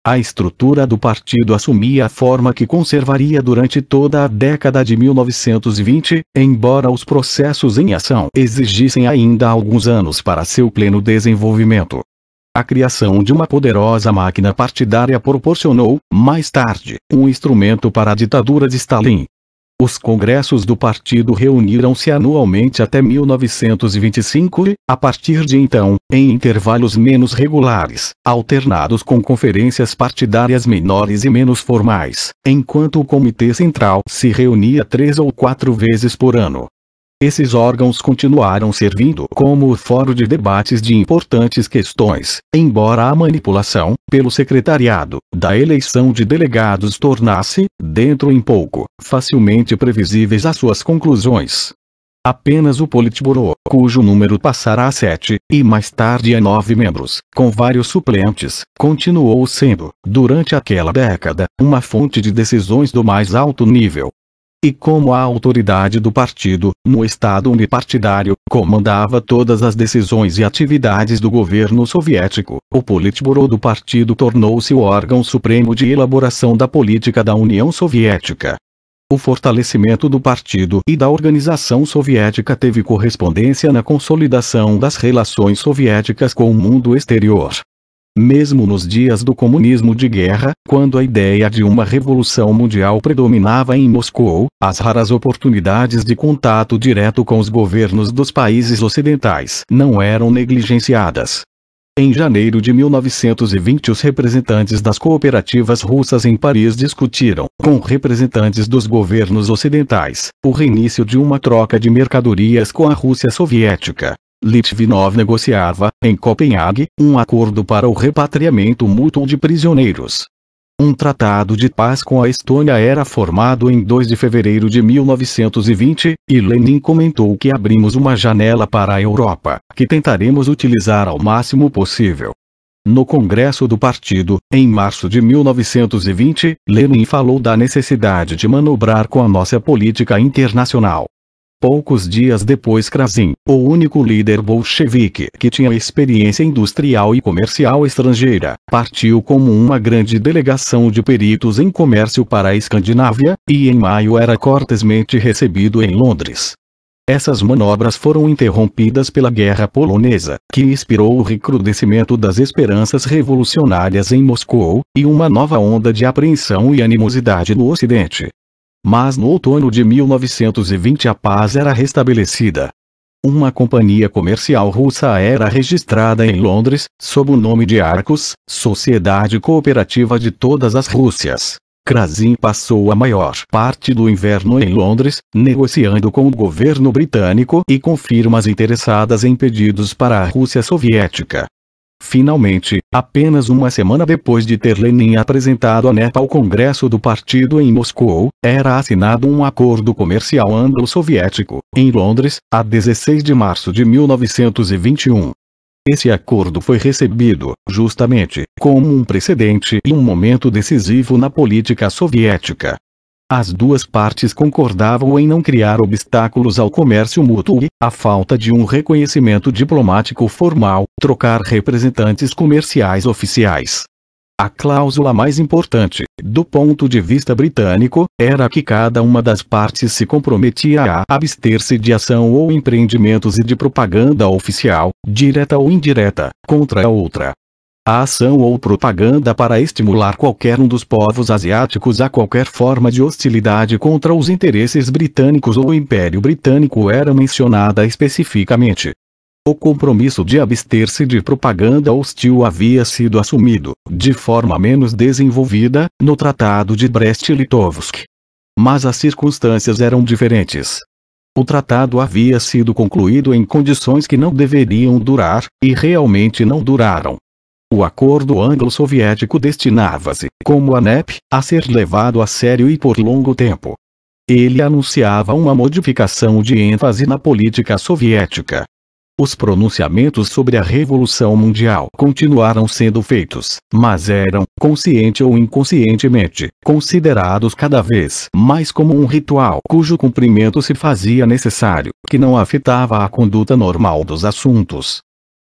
A estrutura do partido assumia a forma que conservaria durante toda a década de 1920, embora os processos em ação exigissem ainda alguns anos para seu pleno desenvolvimento. A criação de uma poderosa máquina partidária proporcionou, mais tarde, um instrumento para a ditadura de Stalin. Os congressos do partido reuniram-se anualmente até 1925 e, a partir de então, em intervalos menos regulares, alternados com conferências partidárias menores e menos formais, enquanto o Comitê Central se reunia três ou quatro vezes por ano. Esses órgãos continuaram servindo como fórum de debates de importantes questões, embora a manipulação, pelo secretariado, da eleição de delegados tornasse, dentro em pouco, facilmente previsíveis as suas conclusões. Apenas o Politburo, cujo número passará a sete, e mais tarde a nove membros, com vários suplentes, continuou sendo, durante aquela década, uma fonte de decisões do mais alto nível, e como a autoridade do partido, no Estado unipartidário, comandava todas as decisões e atividades do governo soviético, o Politburo do partido tornou-se o órgão supremo de elaboração da política da União Soviética. O fortalecimento do partido e da organização soviética teve correspondência na consolidação das relações soviéticas com o mundo exterior. Mesmo nos dias do comunismo de guerra, quando a ideia de uma revolução mundial predominava em Moscou, as raras oportunidades de contato direto com os governos dos países ocidentais não eram negligenciadas. Em janeiro de 1920, os representantes das cooperativas russas em Paris discutiram, com representantes dos governos ocidentais, o reinício de uma troca de mercadorias com a Rússia soviética. Litvinov negociava, em Copenhague, um acordo para o repatriamento mútuo de prisioneiros. Um tratado de paz com a Estônia era formado em 2 de fevereiro de 1920, e Lenin comentou que abrimos uma janela para a Europa, que tentaremos utilizar ao máximo possível. No Congresso do Partido, em março de 1920, Lenin falou da necessidade de manobrar com a nossa política internacional. Poucos dias depois Krasin, o único líder bolchevique que tinha experiência industrial e comercial estrangeira, partiu como uma grande delegação de peritos em comércio para a Escandinávia, e em maio era cortesmente recebido em Londres. Essas manobras foram interrompidas pela Guerra Polonesa, que inspirou o recrudescimento das esperanças revolucionárias em Moscou, e uma nova onda de apreensão e animosidade no Ocidente, mas no outono de 1920 a paz era restabelecida. Uma companhia comercial russa era registrada em Londres, sob o nome de Arcos, Sociedade Cooperativa de Todas as Rússias. Krasin passou a maior parte do inverno em Londres, negociando com o governo britânico e com firmas interessadas em pedidos para a Rússia soviética. Finalmente, apenas uma semana depois de ter Lenin apresentado a NEP ao Congresso do Partido em Moscou, era assinado um acordo comercial anglo-soviético, em Londres, a 16 de março de 1921. Esse acordo foi recebido, justamente, como um precedente e um momento decisivo na política soviética, as duas partes concordavam em não criar obstáculos ao comércio mútuo e, a falta de um reconhecimento diplomático formal, trocar representantes comerciais oficiais. A cláusula mais importante, do ponto de vista britânico, era que cada uma das partes se comprometia a abster-se de ação ou empreendimentos e de propaganda oficial, direta ou indireta, contra a outra a ação ou propaganda para estimular qualquer um dos povos asiáticos a qualquer forma de hostilidade contra os interesses britânicos ou o Império Britânico era mencionada especificamente. O compromisso de abster-se de propaganda hostil havia sido assumido, de forma menos desenvolvida, no Tratado de Brest-Litovsk. Mas as circunstâncias eram diferentes. O tratado havia sido concluído em condições que não deveriam durar, e realmente não duraram. O acordo anglo-soviético destinava-se, como a NEP, a ser levado a sério e por longo tempo. Ele anunciava uma modificação de ênfase na política soviética. Os pronunciamentos sobre a Revolução Mundial continuaram sendo feitos, mas eram, consciente ou inconscientemente, considerados cada vez mais como um ritual cujo cumprimento se fazia necessário, que não afetava a conduta normal dos assuntos.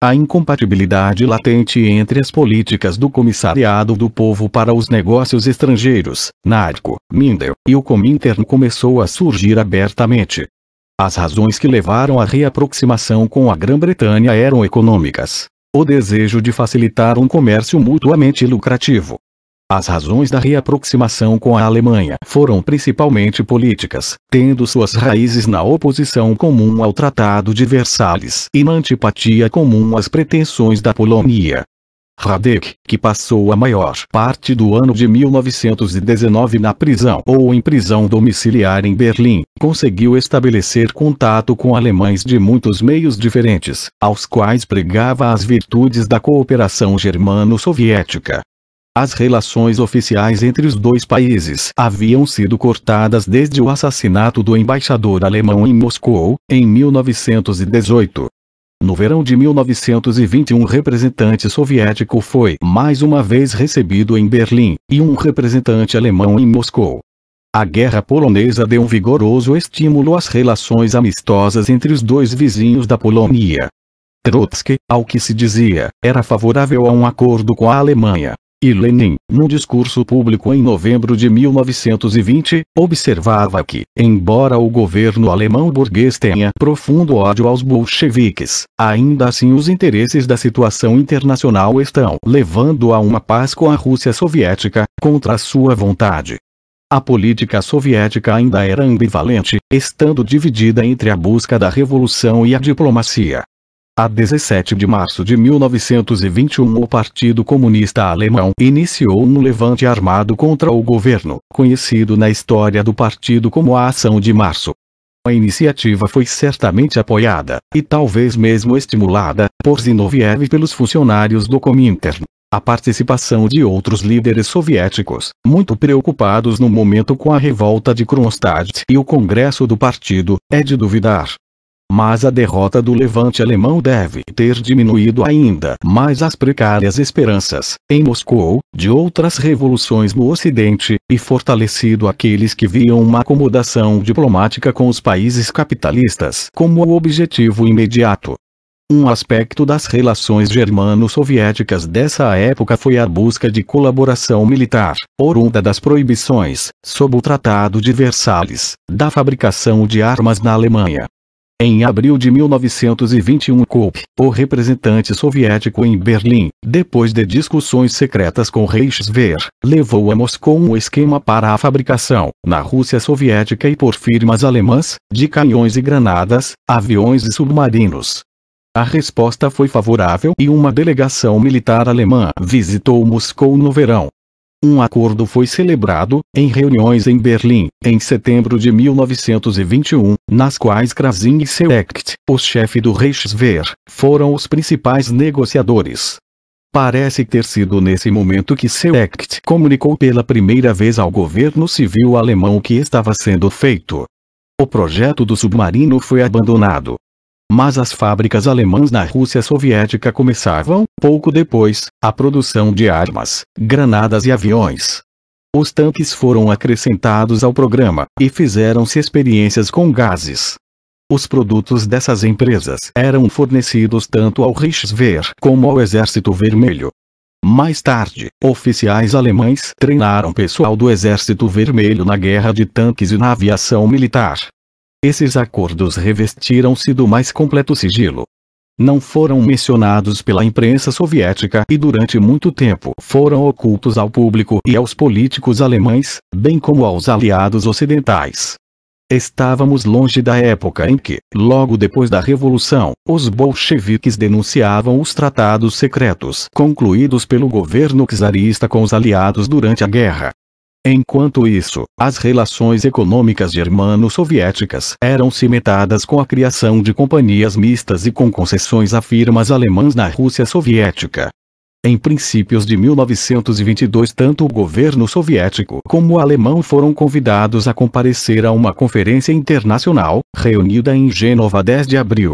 A incompatibilidade latente entre as políticas do Comissariado do Povo para os Negócios Estrangeiros, NARCO, Mindel, e o Comintern começou a surgir abertamente. As razões que levaram à reaproximação com a Grã-Bretanha eram econômicas. O desejo de facilitar um comércio mutuamente lucrativo, as razões da reaproximação com a Alemanha foram principalmente políticas, tendo suas raízes na oposição comum ao Tratado de Versalhes e na antipatia comum às pretensões da Polônia. Radek, que passou a maior parte do ano de 1919 na prisão ou em prisão domiciliar em Berlim, conseguiu estabelecer contato com alemães de muitos meios diferentes, aos quais pregava as virtudes da cooperação germano-soviética. As relações oficiais entre os dois países haviam sido cortadas desde o assassinato do embaixador alemão em Moscou, em 1918. No verão de 1921, um representante soviético foi mais uma vez recebido em Berlim, e um representante alemão em Moscou. A guerra polonesa deu um vigoroso estímulo às relações amistosas entre os dois vizinhos da Polônia. Trotsky, ao que se dizia, era favorável a um acordo com a Alemanha, e Lenin, num discurso público em novembro de 1920, observava que, embora o governo alemão burguês tenha profundo ódio aos bolcheviques, ainda assim os interesses da situação internacional estão levando a uma paz com a Rússia soviética, contra sua vontade. A política soviética ainda era ambivalente, estando dividida entre a busca da revolução e a diplomacia. A 17 de março de 1921 o Partido Comunista Alemão iniciou um levante armado contra o governo, conhecido na história do partido como a Ação de Março. A iniciativa foi certamente apoiada, e talvez mesmo estimulada, por Zinoviev pelos funcionários do Comintern. A participação de outros líderes soviéticos, muito preocupados no momento com a revolta de Kronstadt e o Congresso do Partido, é de duvidar mas a derrota do levante alemão deve ter diminuído ainda mais as precárias esperanças, em Moscou, de outras revoluções no Ocidente, e fortalecido aqueles que viam uma acomodação diplomática com os países capitalistas como o objetivo imediato. Um aspecto das relações germano-soviéticas dessa época foi a busca de colaboração militar, oriunda das proibições, sob o Tratado de Versalhes, da fabricação de armas na Alemanha, em abril de 1921 Kopp, o representante soviético em Berlim, depois de discussões secretas com Reichswehr, levou a Moscou um esquema para a fabricação, na Rússia soviética e por firmas alemãs, de canhões e granadas, aviões e submarinos. A resposta foi favorável e uma delegação militar alemã visitou Moscou no verão um acordo foi celebrado, em reuniões em Berlim, em setembro de 1921, nas quais Krasin e Select, o chefe do Reichswehr, foram os principais negociadores. Parece ter sido nesse momento que Select comunicou pela primeira vez ao governo civil alemão o que estava sendo feito. O projeto do submarino foi abandonado, mas as fábricas alemãs na Rússia soviética começavam, pouco depois, a produção de armas, granadas e aviões. Os tanques foram acrescentados ao programa, e fizeram-se experiências com gases. Os produtos dessas empresas eram fornecidos tanto ao Reichswehr como ao Exército Vermelho. Mais tarde, oficiais alemães treinaram pessoal do Exército Vermelho na guerra de tanques e na aviação militar. Esses acordos revestiram-se do mais completo sigilo. Não foram mencionados pela imprensa soviética e durante muito tempo foram ocultos ao público e aos políticos alemães, bem como aos aliados ocidentais. Estávamos longe da época em que, logo depois da Revolução, os bolcheviques denunciavam os tratados secretos concluídos pelo governo czarista com os aliados durante a guerra. Enquanto isso, as relações econômicas germano-soviéticas eram cimentadas com a criação de companhias mistas e com concessões a firmas alemãs na Rússia soviética. Em princípios de 1922 tanto o governo soviético como o alemão foram convidados a comparecer a uma conferência internacional, reunida em Gênova 10 de abril.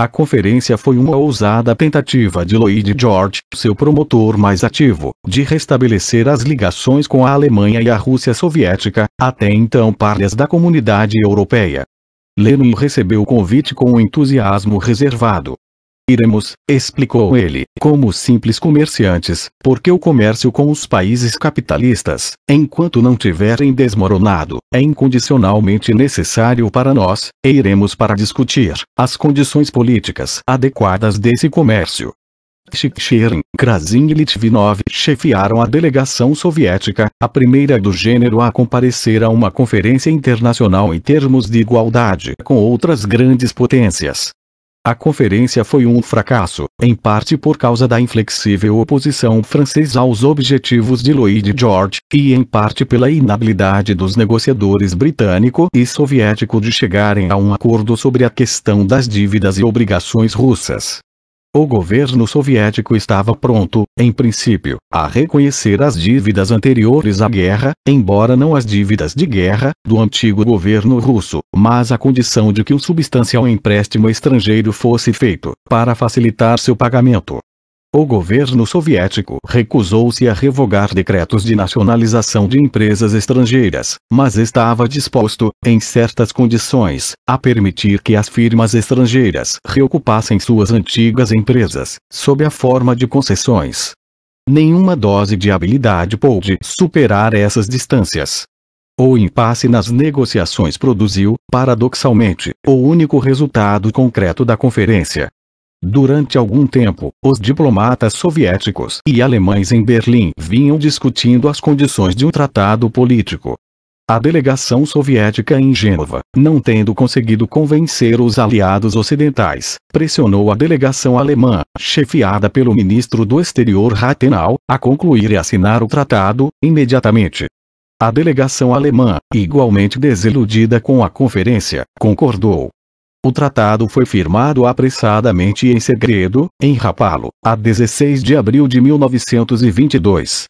A conferência foi uma ousada tentativa de Lloyd George, seu promotor mais ativo, de restabelecer as ligações com a Alemanha e a Rússia soviética, até então párias da comunidade europeia. Lenin recebeu o convite com um entusiasmo reservado. Iremos, explicou ele, como simples comerciantes, porque o comércio com os países capitalistas, enquanto não tiverem desmoronado, é incondicionalmente necessário para nós, e iremos para discutir as condições políticas adequadas desse comércio. Shikshirin, Krasin e Litvinov chefiaram a delegação soviética, a primeira do gênero a comparecer a uma conferência internacional em termos de igualdade com outras grandes potências. A conferência foi um fracasso, em parte por causa da inflexível oposição francesa aos objetivos de Lloyd George, e em parte pela inabilidade dos negociadores britânico e soviético de chegarem a um acordo sobre a questão das dívidas e obrigações russas. O governo soviético estava pronto, em princípio, a reconhecer as dívidas anteriores à guerra, embora não as dívidas de guerra, do antigo governo russo, mas a condição de que um substancial empréstimo estrangeiro fosse feito, para facilitar seu pagamento. O governo soviético recusou-se a revogar decretos de nacionalização de empresas estrangeiras, mas estava disposto, em certas condições, a permitir que as firmas estrangeiras reocupassem suas antigas empresas, sob a forma de concessões. Nenhuma dose de habilidade pôde superar essas distâncias. O impasse nas negociações produziu, paradoxalmente, o único resultado concreto da conferência, Durante algum tempo, os diplomatas soviéticos e alemães em Berlim vinham discutindo as condições de um tratado político. A delegação soviética em Gênova, não tendo conseguido convencer os aliados ocidentais, pressionou a delegação alemã, chefiada pelo ministro do Exterior Rathenau, a concluir e assinar o tratado, imediatamente. A delegação alemã, igualmente desiludida com a conferência, concordou, o tratado foi firmado apressadamente e em segredo, em Rapallo, a 16 de abril de 1922.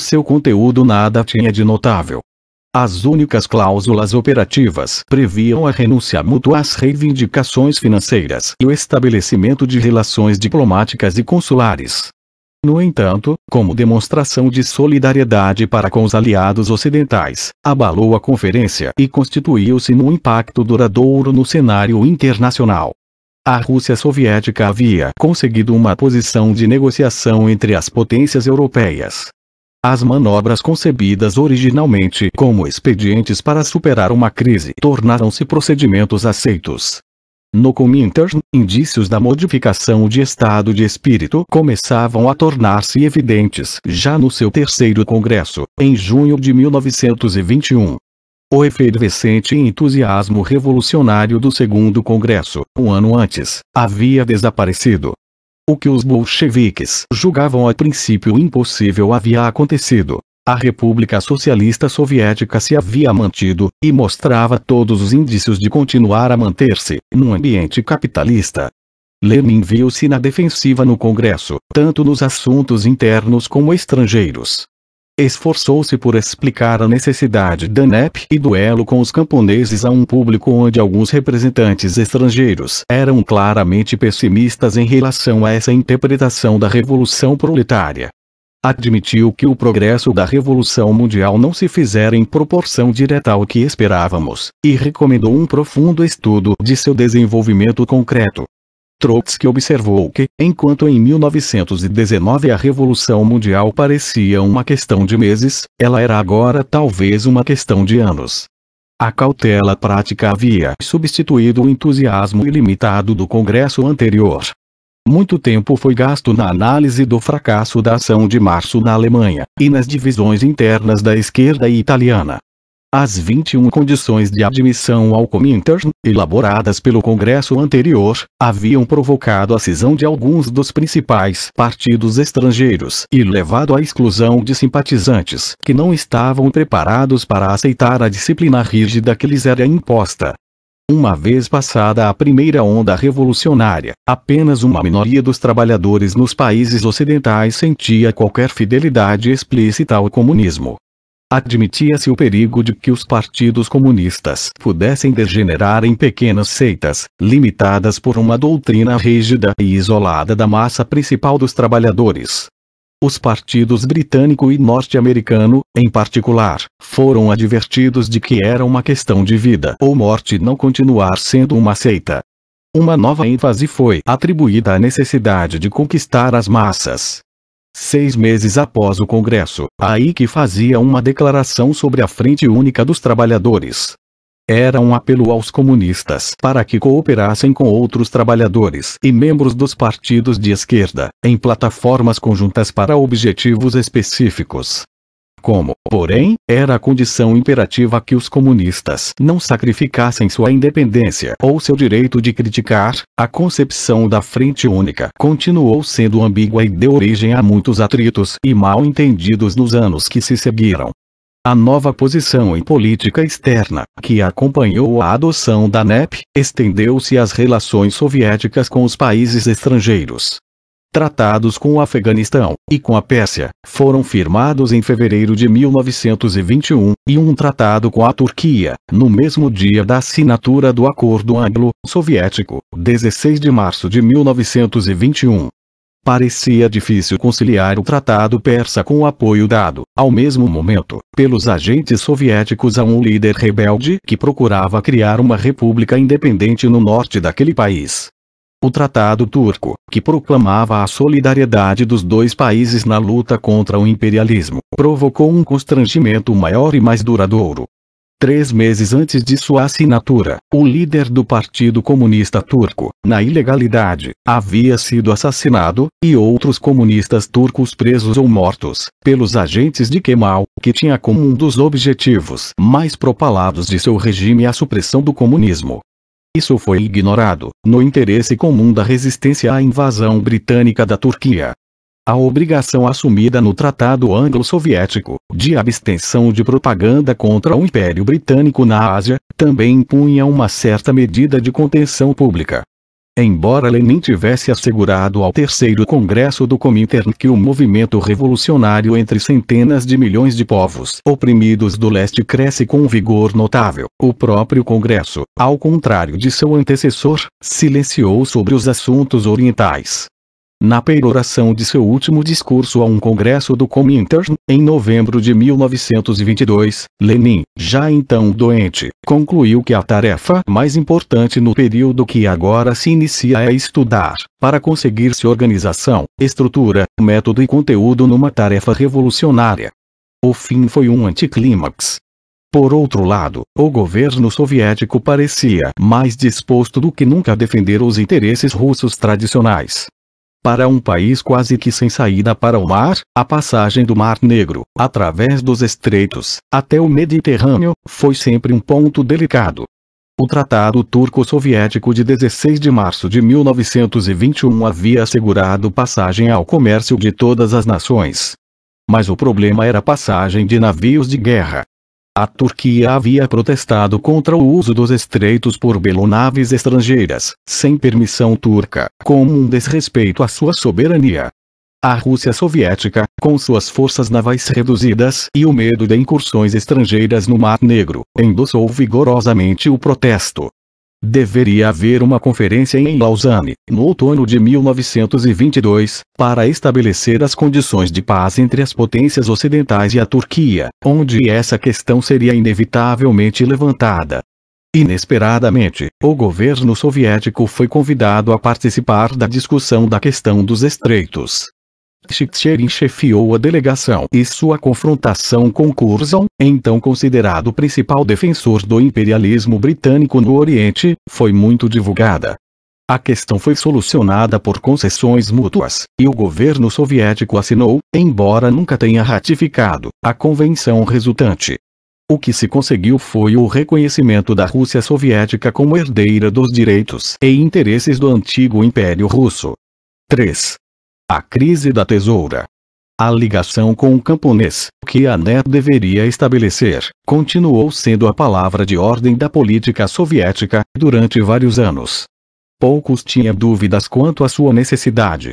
Seu conteúdo nada tinha de notável. As únicas cláusulas operativas previam a renúncia mútua às reivindicações financeiras e o estabelecimento de relações diplomáticas e consulares. No entanto, como demonstração de solidariedade para com os aliados ocidentais, abalou a conferência e constituiu-se num impacto duradouro no cenário internacional. A Rússia soviética havia conseguido uma posição de negociação entre as potências europeias. As manobras concebidas originalmente como expedientes para superar uma crise tornaram-se procedimentos aceitos, no Comintern, indícios da modificação de estado de espírito começavam a tornar-se evidentes já no seu terceiro congresso, em junho de 1921. O efervescente entusiasmo revolucionário do segundo congresso, um ano antes, havia desaparecido. O que os bolcheviques julgavam a princípio impossível havia acontecido a República Socialista Soviética se havia mantido, e mostrava todos os indícios de continuar a manter-se, num ambiente capitalista. Lenin viu-se na defensiva no Congresso, tanto nos assuntos internos como estrangeiros. Esforçou-se por explicar a necessidade da NEP e do elo com os camponeses a um público onde alguns representantes estrangeiros eram claramente pessimistas em relação a essa interpretação da revolução proletária admitiu que o progresso da Revolução Mundial não se fizera em proporção direta ao que esperávamos, e recomendou um profundo estudo de seu desenvolvimento concreto. Trotsky observou que, enquanto em 1919 a Revolução Mundial parecia uma questão de meses, ela era agora talvez uma questão de anos. A cautela prática havia substituído o entusiasmo ilimitado do Congresso anterior. Muito tempo foi gasto na análise do fracasso da ação de março na Alemanha, e nas divisões internas da esquerda italiana. As 21 condições de admissão ao Comintern, elaboradas pelo Congresso anterior, haviam provocado a cisão de alguns dos principais partidos estrangeiros e levado à exclusão de simpatizantes que não estavam preparados para aceitar a disciplina rígida que lhes era imposta. Uma vez passada a primeira onda revolucionária, apenas uma minoria dos trabalhadores nos países ocidentais sentia qualquer fidelidade explícita ao comunismo. Admitia-se o perigo de que os partidos comunistas pudessem degenerar em pequenas seitas, limitadas por uma doutrina rígida e isolada da massa principal dos trabalhadores. Os partidos britânico e norte-americano, em particular, foram advertidos de que era uma questão de vida ou morte não continuar sendo uma seita. Uma nova ênfase foi atribuída à necessidade de conquistar as massas. Seis meses após o Congresso, a IC fazia uma declaração sobre a Frente Única dos Trabalhadores, era um apelo aos comunistas para que cooperassem com outros trabalhadores e membros dos partidos de esquerda, em plataformas conjuntas para objetivos específicos. Como, porém, era a condição imperativa que os comunistas não sacrificassem sua independência ou seu direito de criticar, a concepção da frente única continuou sendo ambígua e deu origem a muitos atritos e mal entendidos nos anos que se seguiram. A nova posição em política externa, que acompanhou a adoção da NEP, estendeu-se às relações soviéticas com os países estrangeiros. Tratados com o Afeganistão e com a Pérsia foram firmados em fevereiro de 1921, e um tratado com a Turquia, no mesmo dia da assinatura do Acordo Anglo-Soviético, 16 de março de 1921 parecia difícil conciliar o Tratado Persa com o apoio dado, ao mesmo momento, pelos agentes soviéticos a um líder rebelde que procurava criar uma república independente no norte daquele país. O Tratado Turco, que proclamava a solidariedade dos dois países na luta contra o imperialismo, provocou um constrangimento maior e mais duradouro, Três meses antes de sua assinatura, o líder do Partido Comunista Turco, na ilegalidade, havia sido assassinado, e outros comunistas turcos presos ou mortos, pelos agentes de Kemal, que tinha como um dos objetivos mais propalados de seu regime a supressão do comunismo. Isso foi ignorado, no interesse comum da resistência à invasão britânica da Turquia a obrigação assumida no Tratado Anglo-Soviético, de abstenção de propaganda contra o Império Britânico na Ásia, também impunha uma certa medida de contenção pública. Embora Lenin tivesse assegurado ao terceiro congresso do Comintern que o movimento revolucionário entre centenas de milhões de povos oprimidos do leste cresce com vigor notável, o próprio congresso, ao contrário de seu antecessor, silenciou sobre os assuntos orientais, na peroração de seu último discurso a um congresso do Comintern, em novembro de 1922, Lenin, já então doente, concluiu que a tarefa mais importante no período que agora se inicia é estudar, para conseguir-se organização, estrutura, método e conteúdo numa tarefa revolucionária. O fim foi um anticlímax. Por outro lado, o governo soviético parecia mais disposto do que nunca a defender os interesses russos tradicionais para um país quase que sem saída para o mar, a passagem do Mar Negro, através dos estreitos, até o Mediterrâneo, foi sempre um ponto delicado. O Tratado Turco-Soviético de 16 de março de 1921 havia assegurado passagem ao comércio de todas as nações. Mas o problema era a passagem de navios de guerra, a Turquia havia protestado contra o uso dos estreitos por belonaves estrangeiras, sem permissão turca, como um desrespeito à sua soberania. A Rússia soviética, com suas forças navais reduzidas e o medo de incursões estrangeiras no Mar Negro, endossou vigorosamente o protesto. Deveria haver uma conferência em Lausanne, no outono de 1922, para estabelecer as condições de paz entre as potências ocidentais e a Turquia, onde essa questão seria inevitavelmente levantada. Inesperadamente, o governo soviético foi convidado a participar da discussão da questão dos estreitos, Tchiktcherin chefiou a delegação e sua confrontação com Curzon, então considerado o principal defensor do imperialismo britânico no Oriente, foi muito divulgada. A questão foi solucionada por concessões mútuas, e o governo soviético assinou, embora nunca tenha ratificado, a convenção resultante. O que se conseguiu foi o reconhecimento da Rússia soviética como herdeira dos direitos e interesses do antigo Império Russo. 3. A crise da tesoura. A ligação com o camponês, que a NET deveria estabelecer, continuou sendo a palavra de ordem da política soviética, durante vários anos. Poucos tinham dúvidas quanto à sua necessidade.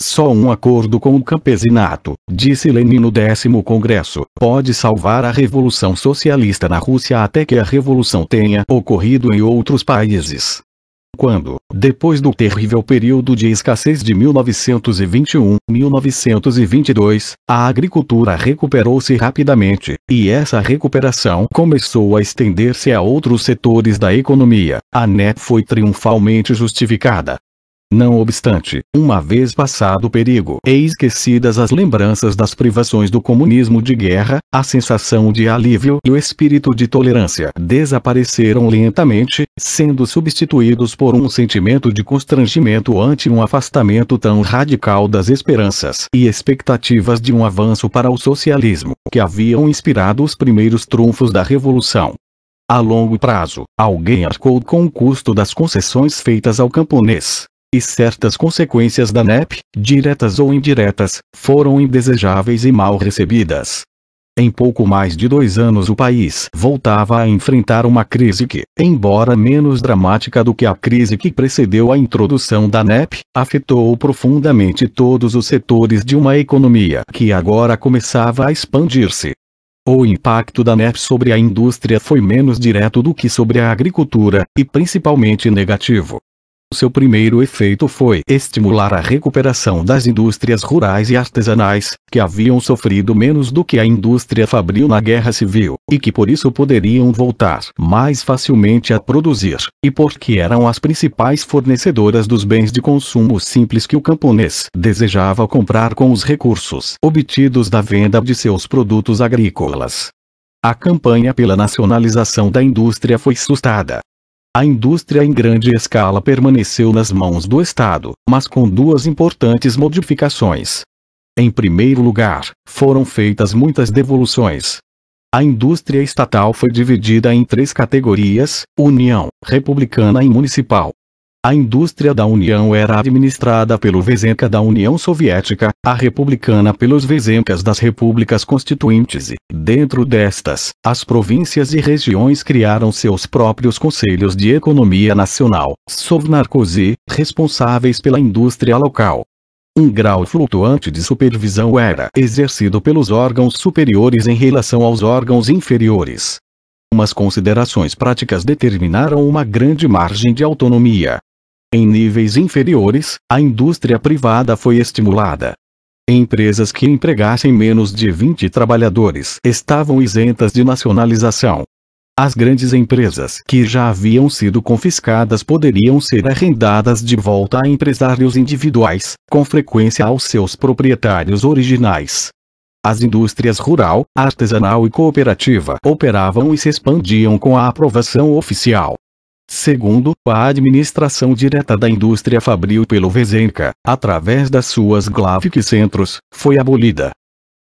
Só um acordo com o campesinato, disse Lenin no décimo congresso, pode salvar a revolução socialista na Rússia até que a revolução tenha ocorrido em outros países quando, depois do terrível período de escassez de 1921-1922, a agricultura recuperou-se rapidamente, e essa recuperação começou a estender-se a outros setores da economia. A NET foi triunfalmente justificada, não obstante, uma vez passado o perigo e é esquecidas as lembranças das privações do comunismo de guerra, a sensação de alívio e o espírito de tolerância desapareceram lentamente, sendo substituídos por um sentimento de constrangimento ante um afastamento tão radical das esperanças e expectativas de um avanço para o socialismo, que haviam inspirado os primeiros trunfos da Revolução. A longo prazo, alguém arcou com o custo das concessões feitas ao camponês, e certas consequências da NEP, diretas ou indiretas, foram indesejáveis e mal recebidas. Em pouco mais de dois anos o país voltava a enfrentar uma crise que, embora menos dramática do que a crise que precedeu a introdução da NEP, afetou profundamente todos os setores de uma economia que agora começava a expandir-se. O impacto da NEP sobre a indústria foi menos direto do que sobre a agricultura, e principalmente negativo. Seu primeiro efeito foi estimular a recuperação das indústrias rurais e artesanais, que haviam sofrido menos do que a indústria fabril na Guerra Civil, e que por isso poderiam voltar mais facilmente a produzir, e porque eram as principais fornecedoras dos bens de consumo simples que o camponês desejava comprar com os recursos obtidos da venda de seus produtos agrícolas. A campanha pela nacionalização da indústria foi sustada, a indústria em grande escala permaneceu nas mãos do Estado, mas com duas importantes modificações. Em primeiro lugar, foram feitas muitas devoluções. A indústria estatal foi dividida em três categorias: União, Republicana e Municipal. A indústria da União era administrada pelo Vezenka da União Soviética, a republicana pelos Vezenkas das repúblicas constituintes e, dentro destas, as províncias e regiões criaram seus próprios conselhos de economia nacional, Sovnarkozy, responsáveis pela indústria local. Um grau flutuante de supervisão era exercido pelos órgãos superiores em relação aos órgãos inferiores. Umas considerações práticas determinaram uma grande margem de autonomia, em níveis inferiores, a indústria privada foi estimulada. Empresas que empregassem menos de 20 trabalhadores estavam isentas de nacionalização. As grandes empresas que já haviam sido confiscadas poderiam ser arrendadas de volta a empresários individuais, com frequência aos seus proprietários originais. As indústrias rural, artesanal e cooperativa operavam e se expandiam com a aprovação oficial. Segundo, a administração direta da indústria fabril pelo Vezenca, através das suas Glavic Centros, foi abolida.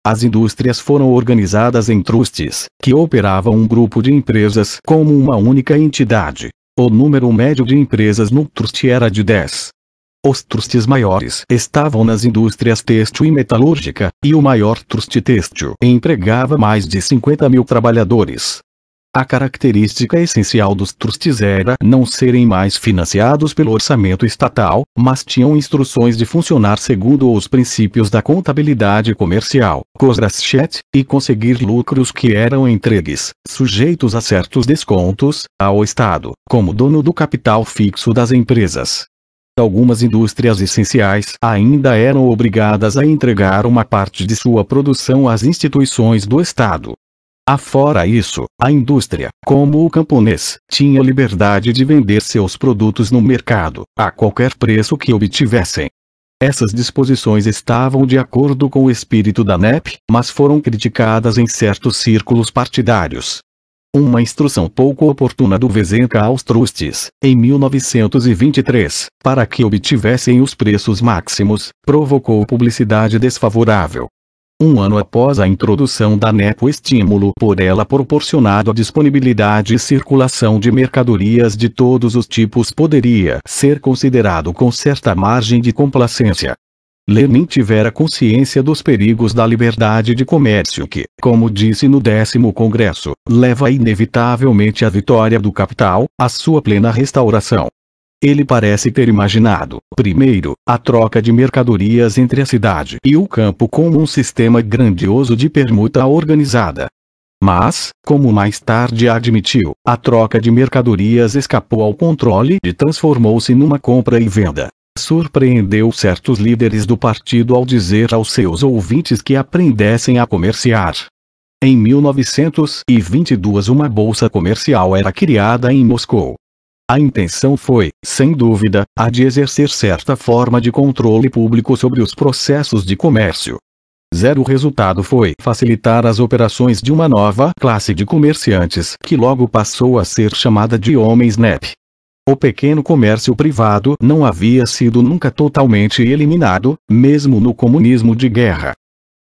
As indústrias foram organizadas em trustes, que operavam um grupo de empresas como uma única entidade. O número médio de empresas no truste era de 10. Os trustes maiores estavam nas indústrias têxtil e metalúrgica, e o maior truste têxtil empregava mais de 50 mil trabalhadores. A característica essencial dos trustes era não serem mais financiados pelo orçamento estatal, mas tinham instruções de funcionar segundo os princípios da contabilidade comercial, Kosrachet, e conseguir lucros que eram entregues, sujeitos a certos descontos, ao Estado, como dono do capital fixo das empresas. Algumas indústrias essenciais ainda eram obrigadas a entregar uma parte de sua produção às instituições do Estado. Afora isso, a indústria, como o camponês, tinha liberdade de vender seus produtos no mercado, a qualquer preço que obtivessem. Essas disposições estavam de acordo com o espírito da NEP, mas foram criticadas em certos círculos partidários. Uma instrução pouco oportuna do Vezenka aos trustes, em 1923, para que obtivessem os preços máximos, provocou publicidade desfavorável, um ano após a introdução da NEP o estímulo por ela proporcionado à disponibilidade e circulação de mercadorias de todos os tipos poderia ser considerado com certa margem de complacência. Lenin tivera consciência dos perigos da liberdade de comércio que, como disse no décimo congresso, leva inevitavelmente à vitória do capital, à sua plena restauração. Ele parece ter imaginado, primeiro, a troca de mercadorias entre a cidade e o campo como um sistema grandioso de permuta organizada. Mas, como mais tarde admitiu, a troca de mercadorias escapou ao controle e transformou-se numa compra e venda. Surpreendeu certos líderes do partido ao dizer aos seus ouvintes que aprendessem a comerciar. Em 1922, uma bolsa comercial era criada em Moscou, a intenção foi, sem dúvida, a de exercer certa forma de controle público sobre os processos de comércio. Zero resultado foi facilitar as operações de uma nova classe de comerciantes que logo passou a ser chamada de homens NEP. O pequeno comércio privado não havia sido nunca totalmente eliminado, mesmo no comunismo de guerra.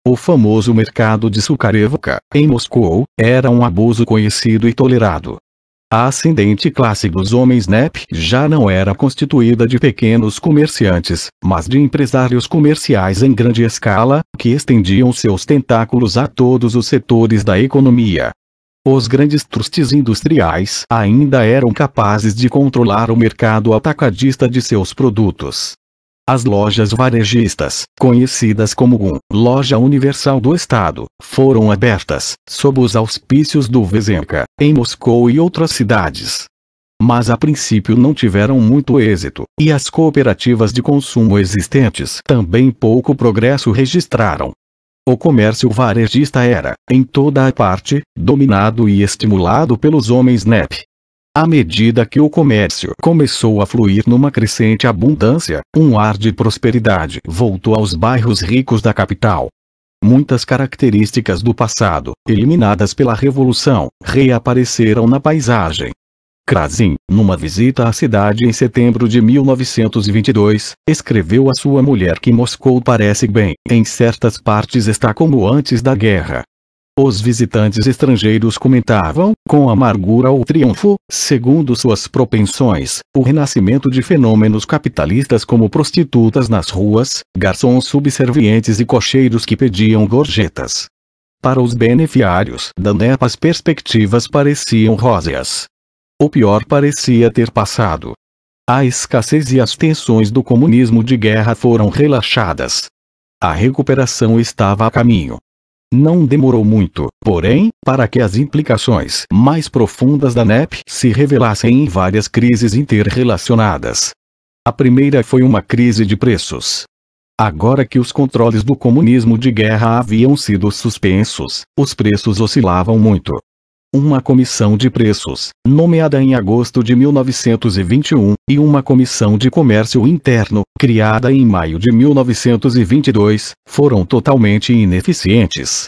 O famoso mercado de Sukarevka, em Moscou, era um abuso conhecido e tolerado. A ascendente classe dos homens NEP já não era constituída de pequenos comerciantes, mas de empresários comerciais em grande escala, que estendiam seus tentáculos a todos os setores da economia. Os grandes trustes industriais ainda eram capazes de controlar o mercado atacadista de seus produtos, as lojas varejistas, conhecidas como GUM, Loja Universal do Estado, foram abertas, sob os auspícios do Vezenka, em Moscou e outras cidades. Mas a princípio não tiveram muito êxito, e as cooperativas de consumo existentes também pouco progresso registraram. O comércio varejista era, em toda a parte, dominado e estimulado pelos homens NEP, à medida que o comércio começou a fluir numa crescente abundância, um ar de prosperidade voltou aos bairros ricos da capital. Muitas características do passado, eliminadas pela Revolução, reapareceram na paisagem. Krasin, numa visita à cidade em setembro de 1922, escreveu a sua mulher que Moscou parece bem, em certas partes está como antes da guerra, os visitantes estrangeiros comentavam, com amargura ou triunfo, segundo suas propensões, o renascimento de fenômenos capitalistas como prostitutas nas ruas, garçons subservientes e cocheiros que pediam gorjetas. Para os beneficiários da NEP as perspectivas pareciam róseas. O pior parecia ter passado. A escassez e as tensões do comunismo de guerra foram relaxadas. A recuperação estava a caminho. Não demorou muito, porém, para que as implicações mais profundas da NEP se revelassem em várias crises interrelacionadas. A primeira foi uma crise de preços. Agora que os controles do comunismo de guerra haviam sido suspensos, os preços oscilavam muito uma comissão de preços, nomeada em agosto de 1921, e uma comissão de comércio interno, criada em maio de 1922, foram totalmente ineficientes.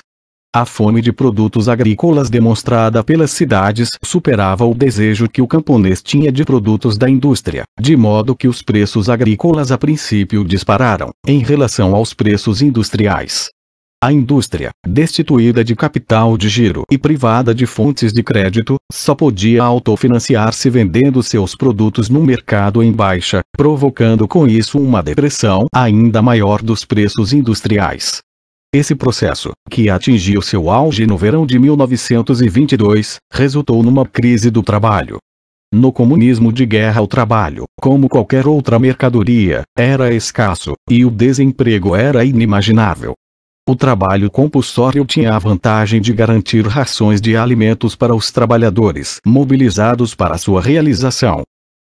A fome de produtos agrícolas demonstrada pelas cidades superava o desejo que o camponês tinha de produtos da indústria, de modo que os preços agrícolas a princípio dispararam, em relação aos preços industriais. A indústria, destituída de capital de giro e privada de fontes de crédito, só podia autofinanciar-se vendendo seus produtos no mercado em baixa, provocando com isso uma depressão ainda maior dos preços industriais. Esse processo, que atingiu seu auge no verão de 1922, resultou numa crise do trabalho. No comunismo de guerra o trabalho, como qualquer outra mercadoria, era escasso, e o desemprego era inimaginável. O trabalho compulsório tinha a vantagem de garantir rações de alimentos para os trabalhadores mobilizados para sua realização.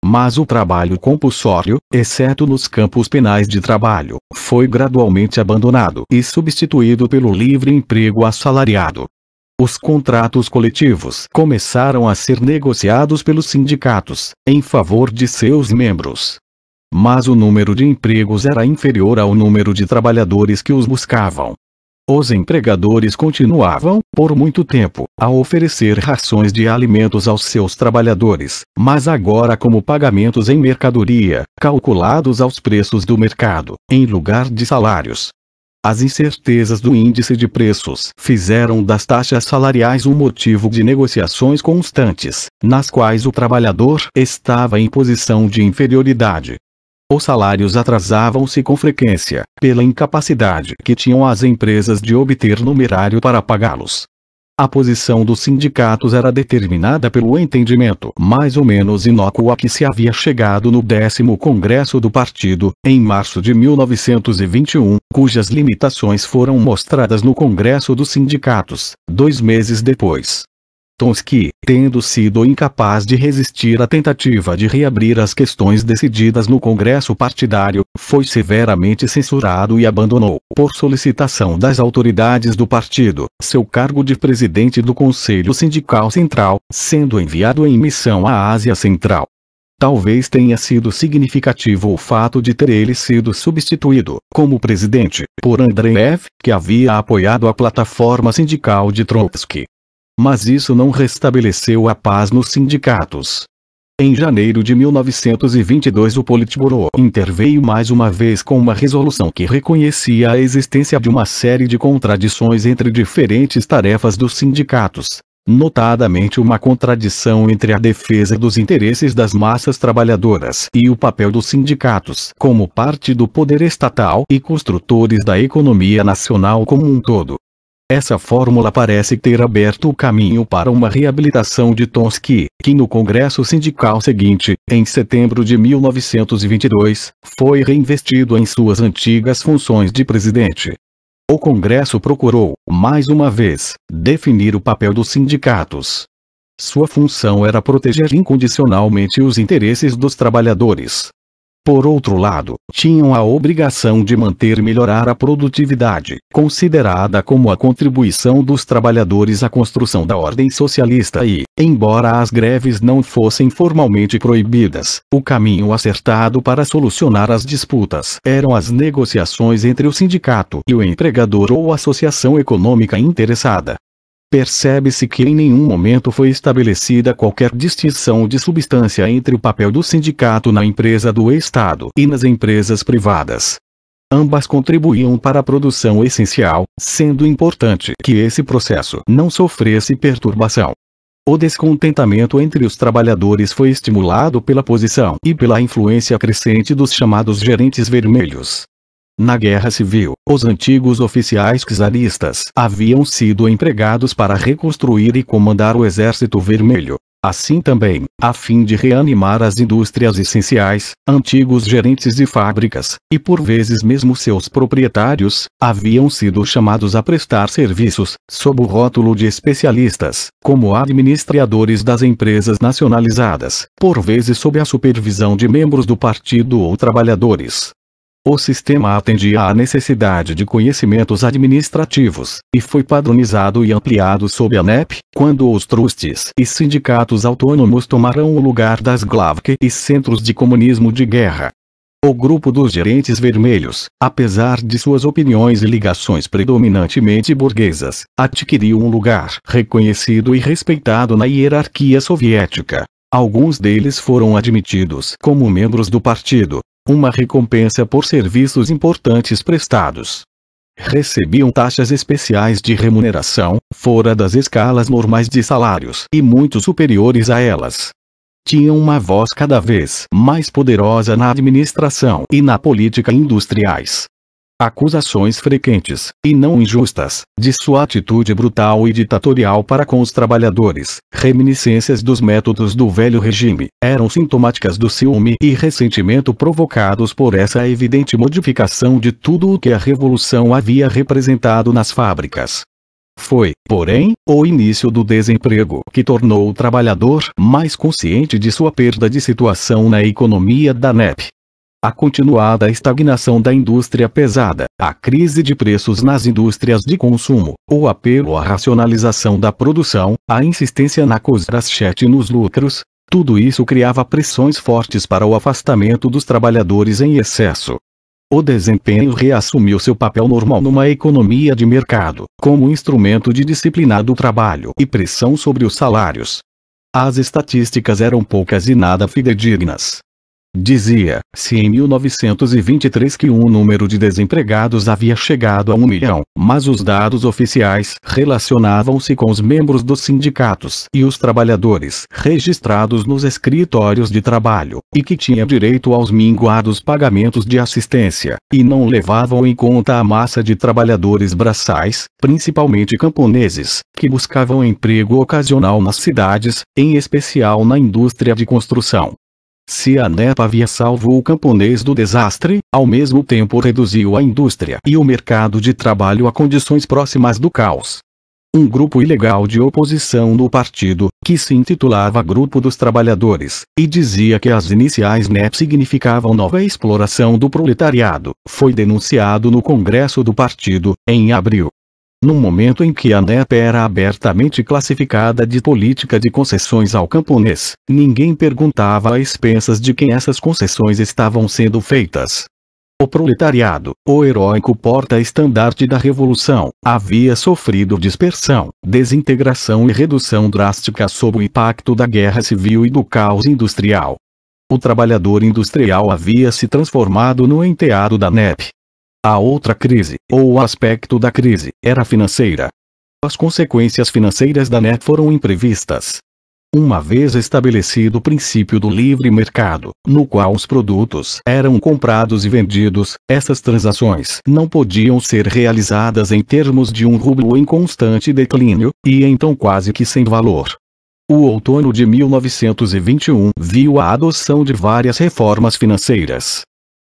Mas o trabalho compulsório, exceto nos campos penais de trabalho, foi gradualmente abandonado e substituído pelo livre emprego assalariado. Os contratos coletivos começaram a ser negociados pelos sindicatos, em favor de seus membros, mas o número de empregos era inferior ao número de trabalhadores que os buscavam. Os empregadores continuavam, por muito tempo, a oferecer rações de alimentos aos seus trabalhadores, mas agora como pagamentos em mercadoria, calculados aos preços do mercado, em lugar de salários. As incertezas do índice de preços fizeram das taxas salariais um motivo de negociações constantes, nas quais o trabalhador estava em posição de inferioridade, os salários atrasavam-se com frequência, pela incapacidade que tinham as empresas de obter numerário para pagá-los. A posição dos sindicatos era determinada pelo entendimento mais ou menos inócuo a que se havia chegado no décimo Congresso do Partido, em março de 1921, cujas limitações foram mostradas no Congresso dos Sindicatos, dois meses depois. Tonski, tendo sido incapaz de resistir à tentativa de reabrir as questões decididas no Congresso Partidário, foi severamente censurado e abandonou, por solicitação das autoridades do partido, seu cargo de presidente do Conselho Sindical Central, sendo enviado em missão à Ásia Central. Talvez tenha sido significativo o fato de ter ele sido substituído, como presidente, por Andreev, que havia apoiado a plataforma sindical de Trotsky mas isso não restabeleceu a paz nos sindicatos. Em janeiro de 1922 o Politburo interveio mais uma vez com uma resolução que reconhecia a existência de uma série de contradições entre diferentes tarefas dos sindicatos, notadamente uma contradição entre a defesa dos interesses das massas trabalhadoras e o papel dos sindicatos como parte do poder estatal e construtores da economia nacional como um todo. Essa fórmula parece ter aberto o caminho para uma reabilitação de Tonski, que no Congresso Sindical seguinte, em setembro de 1922, foi reinvestido em suas antigas funções de presidente. O Congresso procurou, mais uma vez, definir o papel dos sindicatos. Sua função era proteger incondicionalmente os interesses dos trabalhadores. Por outro lado, tinham a obrigação de manter e melhorar a produtividade, considerada como a contribuição dos trabalhadores à construção da ordem socialista e, embora as greves não fossem formalmente proibidas, o caminho acertado para solucionar as disputas eram as negociações entre o sindicato e o empregador ou associação econômica interessada percebe-se que em nenhum momento foi estabelecida qualquer distinção de substância entre o papel do sindicato na empresa do Estado e nas empresas privadas. Ambas contribuíam para a produção essencial, sendo importante que esse processo não sofresse perturbação. O descontentamento entre os trabalhadores foi estimulado pela posição e pela influência crescente dos chamados gerentes vermelhos, na Guerra Civil, os antigos oficiais czaristas haviam sido empregados para reconstruir e comandar o Exército Vermelho. Assim também, a fim de reanimar as indústrias essenciais, antigos gerentes de fábricas, e por vezes mesmo seus proprietários, haviam sido chamados a prestar serviços, sob o rótulo de especialistas, como administradores das empresas nacionalizadas, por vezes sob a supervisão de membros do partido ou trabalhadores. O sistema atendia à necessidade de conhecimentos administrativos, e foi padronizado e ampliado sob a NEP, quando os trustes e sindicatos autônomos tomaram o lugar das GLAVC e centros de comunismo de guerra. O grupo dos gerentes vermelhos, apesar de suas opiniões e ligações predominantemente burguesas, adquiriu um lugar reconhecido e respeitado na hierarquia soviética. Alguns deles foram admitidos como membros do partido, uma recompensa por serviços importantes prestados. Recebiam taxas especiais de remuneração, fora das escalas normais de salários e muito superiores a elas. Tinham uma voz cada vez mais poderosa na administração e na política industriais acusações frequentes, e não injustas, de sua atitude brutal e ditatorial para com os trabalhadores, reminiscências dos métodos do velho regime, eram sintomáticas do ciúme e ressentimento provocados por essa evidente modificação de tudo o que a revolução havia representado nas fábricas. Foi, porém, o início do desemprego que tornou o trabalhador mais consciente de sua perda de situação na economia da NEP, a continuada estagnação da indústria pesada, a crise de preços nas indústrias de consumo, o apelo à racionalização da produção, a insistência na cosrachete nos lucros, tudo isso criava pressões fortes para o afastamento dos trabalhadores em excesso. O desempenho reassumiu seu papel normal numa economia de mercado, como instrumento de disciplinar do trabalho e pressão sobre os salários. As estatísticas eram poucas e nada fidedignas. Dizia-se em 1923 que o número de desempregados havia chegado a um milhão, mas os dados oficiais relacionavam-se com os membros dos sindicatos e os trabalhadores registrados nos escritórios de trabalho, e que tinha direito aos minguados pagamentos de assistência, e não levavam em conta a massa de trabalhadores braçais, principalmente camponeses, que buscavam emprego ocasional nas cidades, em especial na indústria de construção. Se a NEPA havia salvo o camponês do desastre, ao mesmo tempo reduziu a indústria e o mercado de trabalho a condições próximas do caos. Um grupo ilegal de oposição no partido, que se intitulava Grupo dos Trabalhadores, e dizia que as iniciais NEP significavam nova exploração do proletariado, foi denunciado no Congresso do Partido, em abril. No momento em que a NEP era abertamente classificada de política de concessões ao camponês, ninguém perguntava a expensas de quem essas concessões estavam sendo feitas. O proletariado, o heróico porta-estandarte da revolução, havia sofrido dispersão, desintegração e redução drástica sob o impacto da guerra civil e do caos industrial. O trabalhador industrial havia se transformado no enteado da NEP, a outra crise, ou aspecto da crise, era financeira. As consequências financeiras da NET foram imprevistas. Uma vez estabelecido o princípio do livre mercado, no qual os produtos eram comprados e vendidos, essas transações não podiam ser realizadas em termos de um rublo em constante declínio, e então quase que sem valor. O outono de 1921 viu a adoção de várias reformas financeiras,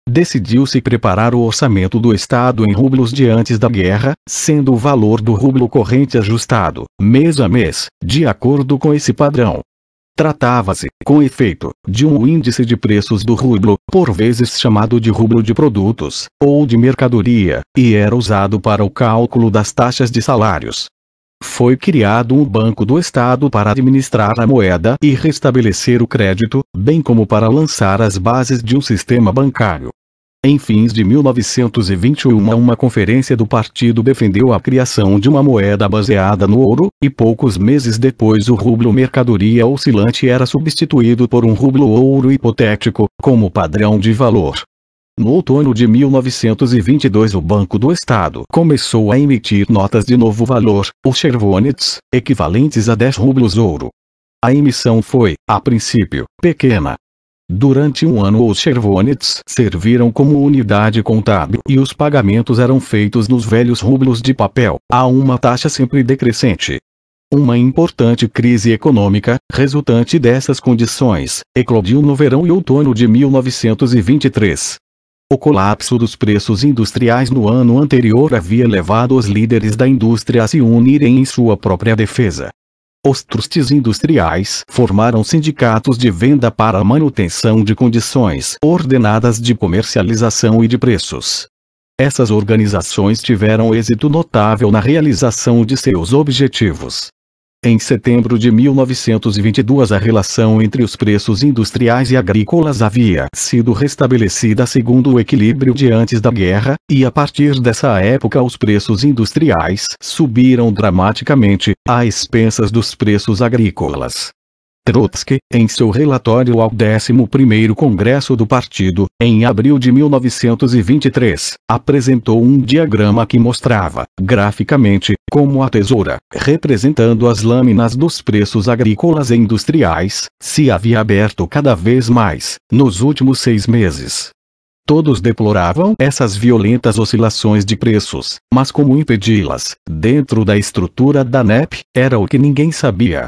decidiu-se preparar o orçamento do Estado em rublos de antes da guerra, sendo o valor do rublo corrente ajustado, mês a mês, de acordo com esse padrão. Tratava-se, com efeito, de um índice de preços do rublo, por vezes chamado de rublo de produtos, ou de mercadoria, e era usado para o cálculo das taxas de salários, foi criado um Banco do Estado para administrar a moeda e restabelecer o crédito, bem como para lançar as bases de um sistema bancário. Em fins de 1921, uma conferência do partido defendeu a criação de uma moeda baseada no ouro, e poucos meses depois o rublo mercadoria oscilante era substituído por um rublo ouro hipotético, como padrão de valor. No outono de 1922 o Banco do Estado começou a emitir notas de novo valor, os Chervonets, equivalentes a 10 rublos ouro. A emissão foi, a princípio, pequena, Durante um ano os Chervonets serviram como unidade contábil e os pagamentos eram feitos nos velhos rublos de papel, a uma taxa sempre decrescente. Uma importante crise econômica, resultante dessas condições, eclodiu no verão e outono de 1923. O colapso dos preços industriais no ano anterior havia levado os líderes da indústria a se unirem em sua própria defesa. Os trustes industriais formaram sindicatos de venda para a manutenção de condições ordenadas de comercialização e de preços. Essas organizações tiveram êxito notável na realização de seus objetivos. Em setembro de 1922 a relação entre os preços industriais e agrícolas havia sido restabelecida segundo o equilíbrio de antes da guerra, e a partir dessa época os preços industriais subiram dramaticamente, às expensas dos preços agrícolas. Trotsky, em seu relatório ao 11º Congresso do Partido, em abril de 1923, apresentou um diagrama que mostrava, graficamente, como a tesoura, representando as lâminas dos preços agrícolas e industriais, se havia aberto cada vez mais, nos últimos seis meses. Todos deploravam essas violentas oscilações de preços, mas como impedi-las, dentro da estrutura da NEP, era o que ninguém sabia.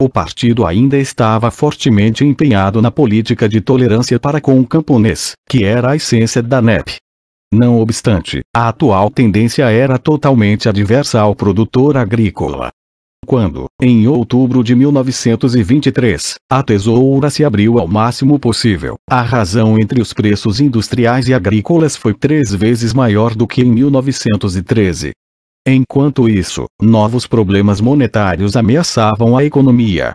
O partido ainda estava fortemente empenhado na política de tolerância para com o camponês, que era a essência da NEP. Não obstante, a atual tendência era totalmente adversa ao produtor agrícola. Quando, em outubro de 1923, a tesoura se abriu ao máximo possível, a razão entre os preços industriais e agrícolas foi três vezes maior do que em 1913, Enquanto isso, novos problemas monetários ameaçavam a economia.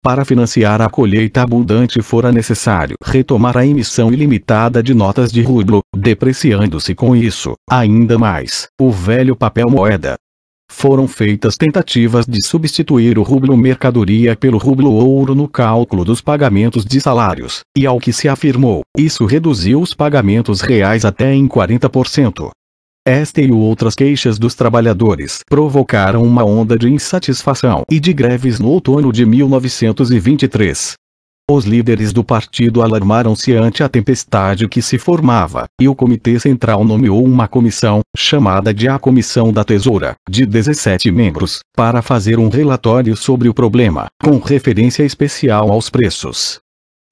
Para financiar a colheita abundante fora necessário retomar a emissão ilimitada de notas de rublo, depreciando-se com isso, ainda mais, o velho papel moeda. Foram feitas tentativas de substituir o rublo mercadoria pelo rublo ouro no cálculo dos pagamentos de salários, e ao que se afirmou, isso reduziu os pagamentos reais até em 40%. Esta e outras queixas dos trabalhadores provocaram uma onda de insatisfação e de greves no outono de 1923. Os líderes do partido alarmaram-se ante a tempestade que se formava, e o Comitê Central nomeou uma comissão, chamada de a Comissão da Tesoura, de 17 membros, para fazer um relatório sobre o problema, com referência especial aos preços.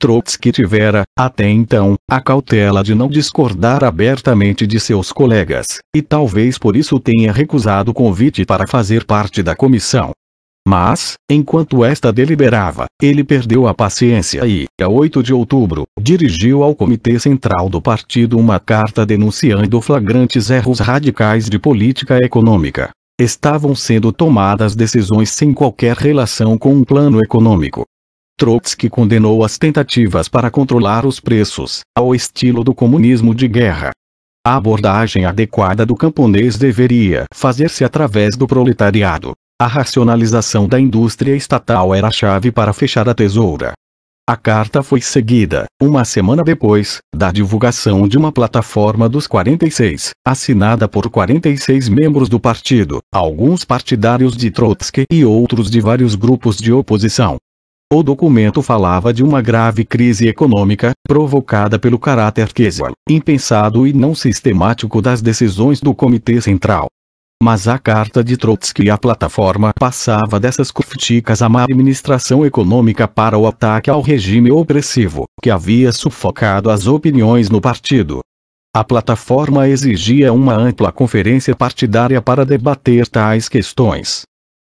Trotsky tivera, até então, a cautela de não discordar abertamente de seus colegas, e talvez por isso tenha recusado o convite para fazer parte da comissão. Mas, enquanto esta deliberava, ele perdeu a paciência e, a 8 de outubro, dirigiu ao Comitê Central do Partido uma carta denunciando flagrantes erros radicais de política econômica. Estavam sendo tomadas decisões sem qualquer relação com um plano econômico, Trotsky condenou as tentativas para controlar os preços, ao estilo do comunismo de guerra. A abordagem adequada do camponês deveria fazer-se através do proletariado. A racionalização da indústria estatal era a chave para fechar a tesoura. A carta foi seguida, uma semana depois, da divulgação de uma plataforma dos 46, assinada por 46 membros do partido, alguns partidários de Trotsky e outros de vários grupos de oposição. O documento falava de uma grave crise econômica, provocada pelo caráter casual, impensado e não sistemático das decisões do Comitê Central. Mas a carta de Trotsky à plataforma passava dessas críticas à má administração econômica para o ataque ao regime opressivo, que havia sufocado as opiniões no partido. A plataforma exigia uma ampla conferência partidária para debater tais questões.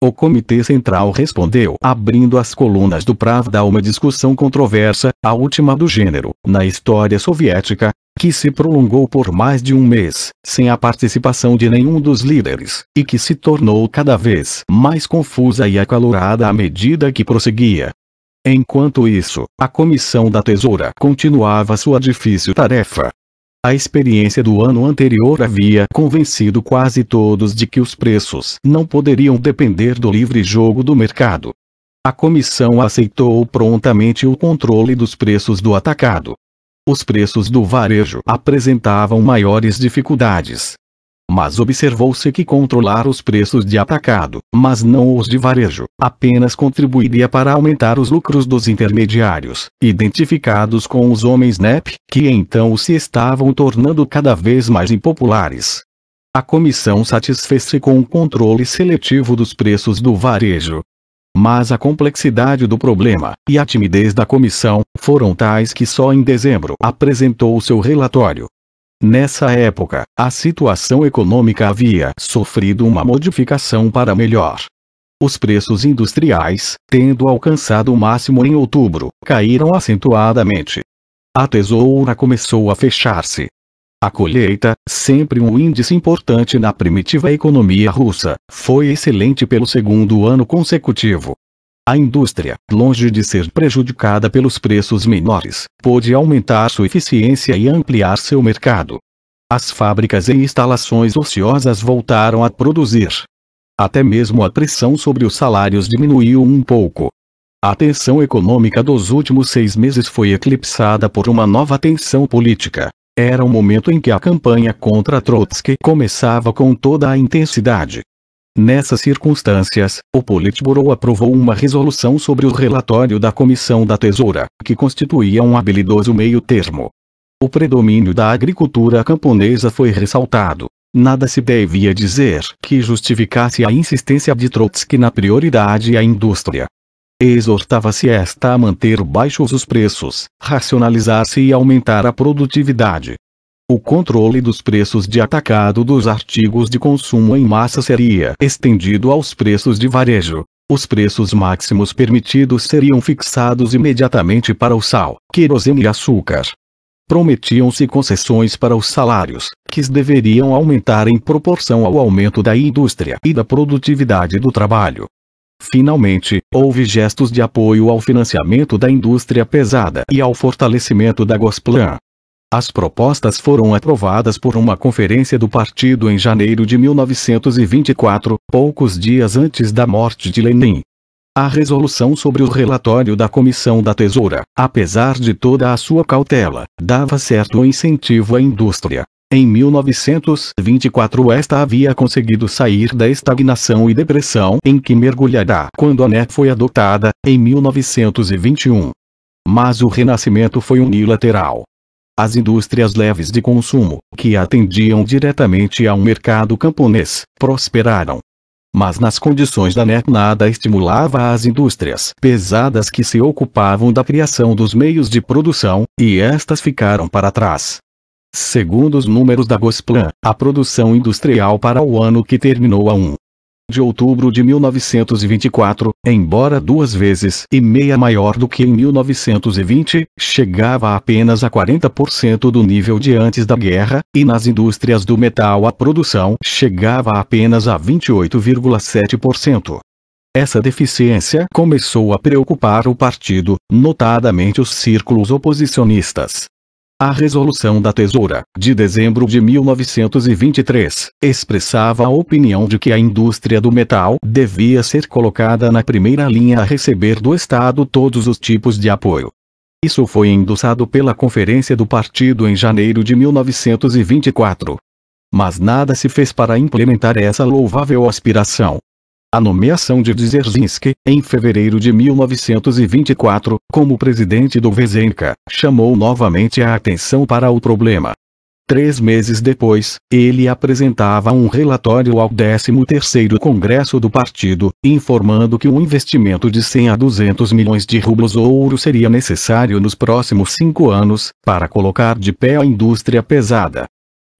O Comitê Central respondeu abrindo as colunas do Pravda a uma discussão controversa, a última do gênero, na história soviética, que se prolongou por mais de um mês, sem a participação de nenhum dos líderes, e que se tornou cada vez mais confusa e acalorada à medida que prosseguia. Enquanto isso, a Comissão da Tesoura continuava sua difícil tarefa, a experiência do ano anterior havia convencido quase todos de que os preços não poderiam depender do livre jogo do mercado. A comissão aceitou prontamente o controle dos preços do atacado. Os preços do varejo apresentavam maiores dificuldades, mas observou-se que controlar os preços de atacado, mas não os de varejo, apenas contribuiria para aumentar os lucros dos intermediários, identificados com os homens NEP, que então se estavam tornando cada vez mais impopulares. A comissão satisfez-se com o controle seletivo dos preços do varejo, mas a complexidade do problema e a timidez da comissão foram tais que só em dezembro apresentou seu relatório, Nessa época, a situação econômica havia sofrido uma modificação para melhor. Os preços industriais, tendo alcançado o máximo em outubro, caíram acentuadamente. A tesoura começou a fechar-se. A colheita, sempre um índice importante na primitiva economia russa, foi excelente pelo segundo ano consecutivo. A indústria, longe de ser prejudicada pelos preços menores, pôde aumentar sua eficiência e ampliar seu mercado. As fábricas e instalações ociosas voltaram a produzir. Até mesmo a pressão sobre os salários diminuiu um pouco. A tensão econômica dos últimos seis meses foi eclipsada por uma nova tensão política. Era o momento em que a campanha contra Trotsky começava com toda a intensidade. Nessas circunstâncias, o Politburo aprovou uma resolução sobre o relatório da Comissão da Tesoura, que constituía um habilidoso meio-termo. O predomínio da agricultura camponesa foi ressaltado. Nada se devia dizer que justificasse a insistência de Trotsky na prioridade à indústria. Exortava-se esta a manter baixos os preços, racionalizar-se e aumentar a produtividade. O controle dos preços de atacado dos artigos de consumo em massa seria estendido aos preços de varejo. Os preços máximos permitidos seriam fixados imediatamente para o sal, querosene e açúcar. Prometiam-se concessões para os salários, que deveriam aumentar em proporção ao aumento da indústria e da produtividade do trabalho. Finalmente, houve gestos de apoio ao financiamento da indústria pesada e ao fortalecimento da Gosplan, as propostas foram aprovadas por uma conferência do partido em janeiro de 1924, poucos dias antes da morte de Lenin. A resolução sobre o relatório da Comissão da Tesoura, apesar de toda a sua cautela, dava certo incentivo à indústria. Em 1924 esta havia conseguido sair da estagnação e depressão em que mergulhará quando a NET foi adotada, em 1921. Mas o renascimento foi unilateral. As indústrias leves de consumo, que atendiam diretamente ao mercado camponês, prosperaram. Mas nas condições da NEP nada estimulava as indústrias pesadas que se ocupavam da criação dos meios de produção, e estas ficaram para trás. Segundo os números da Gosplan, a produção industrial para o ano que terminou a 1 de outubro de 1924, embora duas vezes e meia maior do que em 1920, chegava apenas a 40% do nível de antes da guerra, e nas indústrias do metal a produção chegava apenas a 28,7%. Essa deficiência começou a preocupar o partido, notadamente os círculos oposicionistas. A resolução da Tesoura, de dezembro de 1923, expressava a opinião de que a indústria do metal devia ser colocada na primeira linha a receber do Estado todos os tipos de apoio. Isso foi endossado pela Conferência do Partido em janeiro de 1924. Mas nada se fez para implementar essa louvável aspiração a nomeação de Dzerzhinsky, em fevereiro de 1924, como presidente do Vezenka, chamou novamente a atenção para o problema. Três meses depois, ele apresentava um relatório ao 13º Congresso do Partido, informando que um investimento de 100 a 200 milhões de rublos ouro seria necessário nos próximos cinco anos, para colocar de pé a indústria pesada.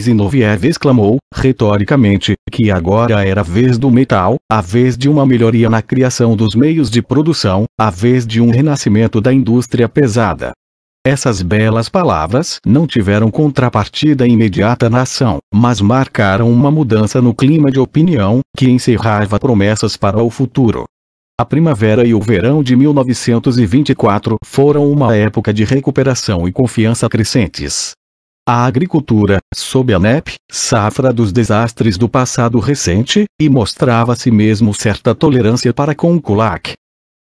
Zinoviev exclamou, retoricamente, que agora era a vez do metal, a vez de uma melhoria na criação dos meios de produção, a vez de um renascimento da indústria pesada. Essas belas palavras não tiveram contrapartida imediata na ação, mas marcaram uma mudança no clima de opinião, que encerrava promessas para o futuro. A primavera e o verão de 1924 foram uma época de recuperação e confiança crescentes a agricultura, sob a NEP, safra dos desastres do passado recente, e mostrava-se mesmo certa tolerância para com o CULAC.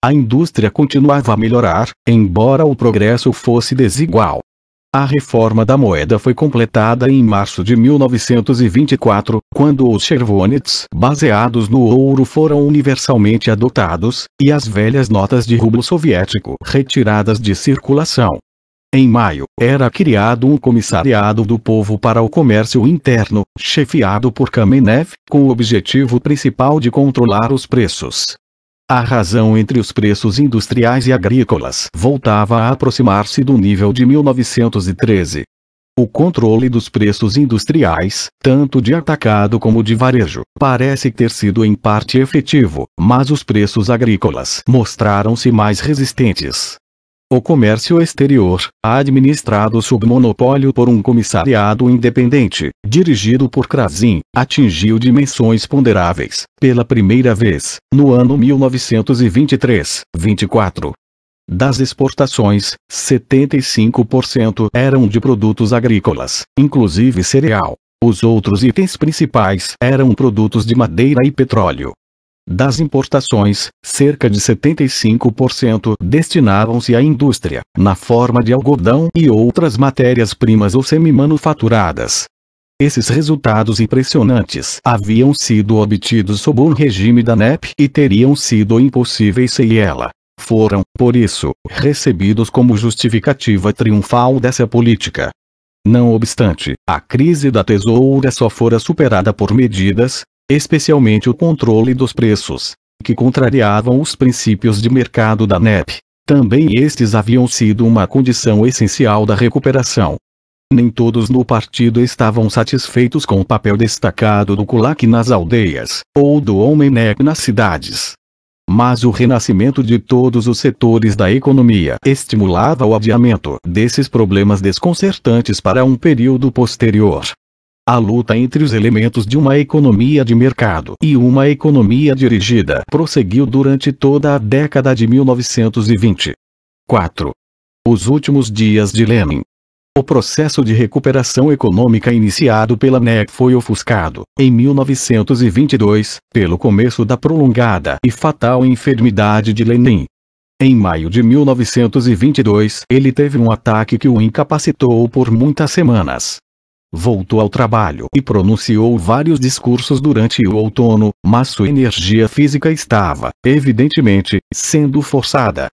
A indústria continuava a melhorar, embora o progresso fosse desigual. A reforma da moeda foi completada em março de 1924, quando os chervonets, baseados no ouro foram universalmente adotados, e as velhas notas de rublo soviético retiradas de circulação. Em maio, era criado um comissariado do povo para o comércio interno, chefiado por Kamenev, com o objetivo principal de controlar os preços. A razão entre os preços industriais e agrícolas voltava a aproximar-se do nível de 1913. O controle dos preços industriais, tanto de atacado como de varejo, parece ter sido em parte efetivo, mas os preços agrícolas mostraram-se mais resistentes. O comércio exterior, administrado sob monopólio por um comissariado independente, dirigido por Krasin, atingiu dimensões ponderáveis, pela primeira vez, no ano 1923, 24. Das exportações, 75% eram de produtos agrícolas, inclusive cereal. Os outros itens principais eram produtos de madeira e petróleo. Das importações, cerca de 75% destinavam-se à indústria, na forma de algodão e outras matérias-primas ou semi-manufaturadas. Esses resultados impressionantes haviam sido obtidos sob um regime da NEP e teriam sido impossíveis sem ela. Foram, por isso, recebidos como justificativa triunfal dessa política. Não obstante, a crise da tesoura só fora superada por medidas, especialmente o controle dos preços, que contrariavam os princípios de mercado da NEP. Também estes haviam sido uma condição essencial da recuperação. Nem todos no partido estavam satisfeitos com o papel destacado do kulak nas aldeias, ou do homem NEP nas cidades. Mas o renascimento de todos os setores da economia estimulava o adiamento desses problemas desconcertantes para um período posterior a luta entre os elementos de uma economia de mercado e uma economia dirigida prosseguiu durante toda a década de 1920. 4. Os últimos dias de Lenin. O processo de recuperação econômica iniciado pela NEC foi ofuscado, em 1922, pelo começo da prolongada e fatal enfermidade de Lenin. Em maio de 1922, ele teve um ataque que o incapacitou por muitas semanas voltou ao trabalho e pronunciou vários discursos durante o outono, mas sua energia física estava, evidentemente, sendo forçada.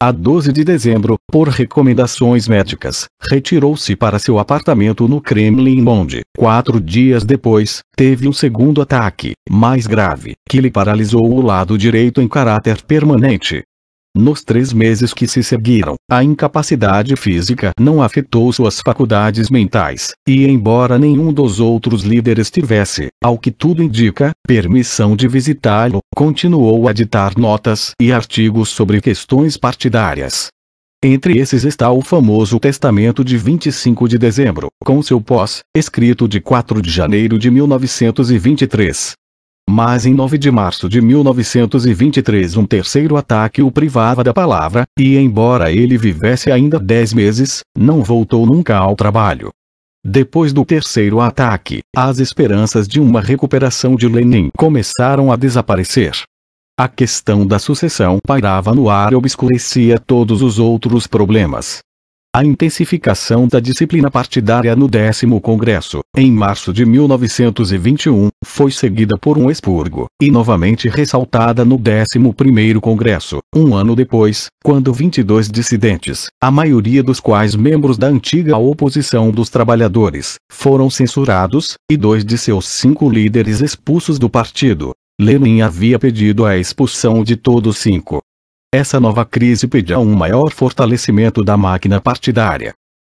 A 12 de dezembro, por recomendações médicas, retirou-se para seu apartamento no Kremlin onde, quatro dias depois, teve um segundo ataque, mais grave, que lhe paralisou o lado direito em caráter permanente. Nos três meses que se seguiram, a incapacidade física não afetou suas faculdades mentais, e embora nenhum dos outros líderes tivesse, ao que tudo indica, permissão de visitá-lo, continuou a ditar notas e artigos sobre questões partidárias. Entre esses está o famoso Testamento de 25 de dezembro, com seu pós, escrito de 4 de janeiro de 1923. Mas em 9 de março de 1923 um terceiro ataque o privava da palavra, e embora ele vivesse ainda 10 meses, não voltou nunca ao trabalho. Depois do terceiro ataque, as esperanças de uma recuperação de Lenin começaram a desaparecer. A questão da sucessão pairava no ar e obscurecia todos os outros problemas a intensificação da disciplina partidária no décimo Congresso, em março de 1921, foi seguida por um expurgo, e novamente ressaltada no décimo primeiro Congresso, um ano depois, quando 22 dissidentes, a maioria dos quais membros da antiga oposição dos trabalhadores, foram censurados, e dois de seus cinco líderes expulsos do partido. Lenin havia pedido a expulsão de todos cinco, essa nova crise pedia um maior fortalecimento da máquina partidária.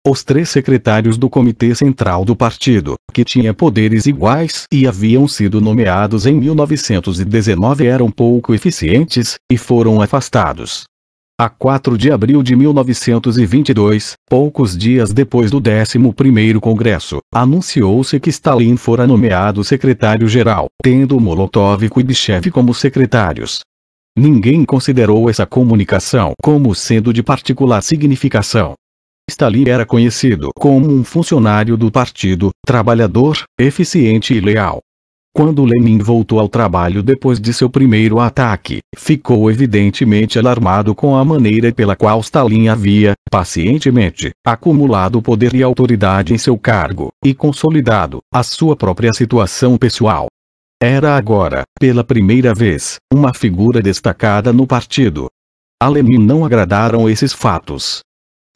Os três secretários do Comitê Central do Partido, que tinha poderes iguais e haviam sido nomeados em 1919 eram pouco eficientes, e foram afastados. A 4 de abril de 1922, poucos dias depois do 11º Congresso, anunciou-se que Stalin fora nomeado secretário-geral, tendo Molotov e Khrushchev como secretários. Ninguém considerou essa comunicação como sendo de particular significação. Stalin era conhecido como um funcionário do partido, trabalhador, eficiente e leal. Quando Lenin voltou ao trabalho depois de seu primeiro ataque, ficou evidentemente alarmado com a maneira pela qual Stalin havia, pacientemente, acumulado poder e autoridade em seu cargo, e consolidado a sua própria situação pessoal. Era agora, pela primeira vez, uma figura destacada no partido. A Lenin não agradaram esses fatos.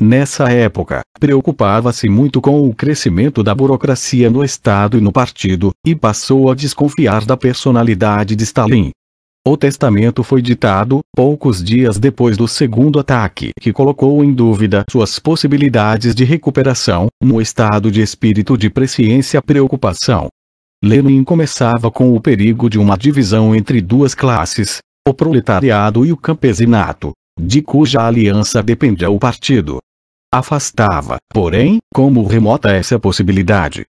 Nessa época, preocupava-se muito com o crescimento da burocracia no Estado e no partido, e passou a desconfiar da personalidade de Stalin. O testamento foi ditado, poucos dias depois do segundo ataque que colocou em dúvida suas possibilidades de recuperação, no estado de espírito de presciência preocupação, Lenin começava com o perigo de uma divisão entre duas classes, o proletariado e o campesinato, de cuja aliança dependia o partido. Afastava, porém, como remota essa possibilidade.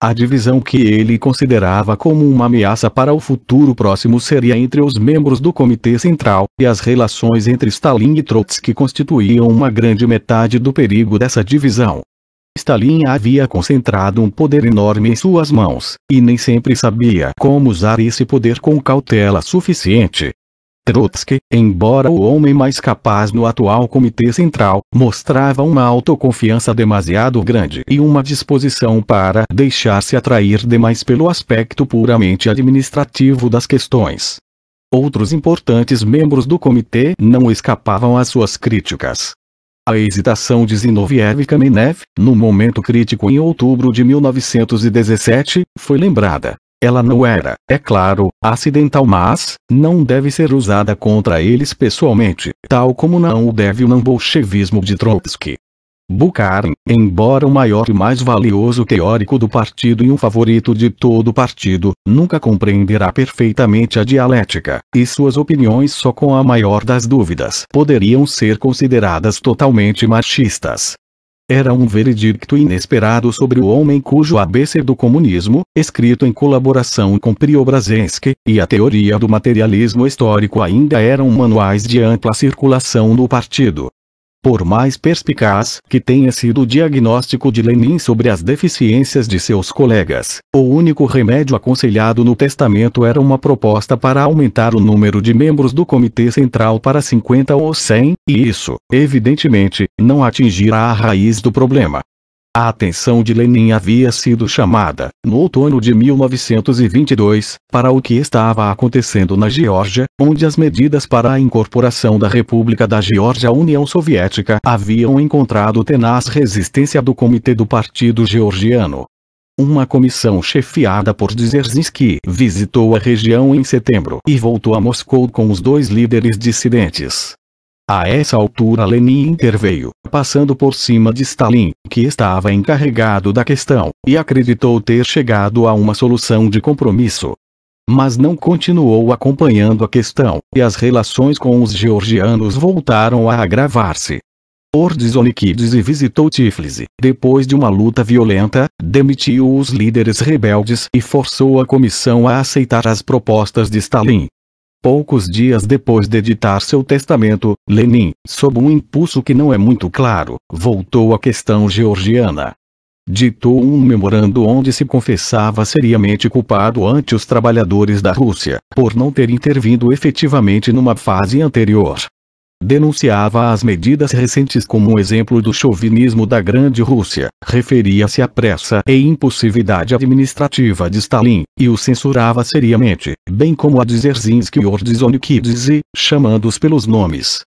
A divisão que ele considerava como uma ameaça para o futuro próximo seria entre os membros do Comitê Central, e as relações entre Stalin e Trotsky constituíam uma grande metade do perigo dessa divisão. Stalin havia concentrado um poder enorme em suas mãos, e nem sempre sabia como usar esse poder com cautela suficiente. Trotsky, embora o homem mais capaz no atual Comitê Central, mostrava uma autoconfiança demasiado grande e uma disposição para deixar-se atrair demais pelo aspecto puramente administrativo das questões. Outros importantes membros do comitê não escapavam às suas críticas. A hesitação de Zinoviev Kamenev, no momento crítico em outubro de 1917, foi lembrada. Ela não era, é claro, acidental mas, não deve ser usada contra eles pessoalmente, tal como não o deve o não-bolchevismo de Trotsky. Bukharin, embora o maior e mais valioso teórico do partido e um favorito de todo o partido, nunca compreenderá perfeitamente a dialética, e suas opiniões só com a maior das dúvidas poderiam ser consideradas totalmente machistas. Era um veredicto inesperado sobre o homem cujo ABC do comunismo, escrito em colaboração com Priobrazensky, e a teoria do materialismo histórico ainda eram manuais de ampla circulação no partido. Por mais perspicaz que tenha sido o diagnóstico de Lenin sobre as deficiências de seus colegas, o único remédio aconselhado no testamento era uma proposta para aumentar o número de membros do Comitê Central para 50 ou 100, e isso, evidentemente, não atingirá a raiz do problema. A atenção de Lenin havia sido chamada, no outono de 1922, para o que estava acontecendo na Geórgia, onde as medidas para a incorporação da República da Geórgia à União Soviética haviam encontrado tenaz resistência do Comitê do Partido Georgiano. Uma comissão chefiada por Dzerzhinsky visitou a região em setembro e voltou a Moscou com os dois líderes dissidentes, a essa altura Lenin interveio, passando por cima de Stalin, que estava encarregado da questão, e acreditou ter chegado a uma solução de compromisso. Mas não continuou acompanhando a questão, e as relações com os georgianos voltaram a agravar-se. Ordzonikides e visitou Tiflis. Depois de uma luta violenta, demitiu os líderes rebeldes e forçou a comissão a aceitar as propostas de Stalin. Poucos dias depois de editar seu testamento, Lenin, sob um impulso que não é muito claro, voltou à questão georgiana. Ditou um memorando onde se confessava seriamente culpado ante os trabalhadores da Rússia, por não ter intervindo efetivamente numa fase anterior, Denunciava as medidas recentes como um exemplo do chauvinismo da Grande Rússia, referia-se à pressa e impulsividade administrativa de Stalin, e o censurava seriamente, bem como a de Dzerzhinsky e Ordzhonikidze, chamando-os pelos nomes.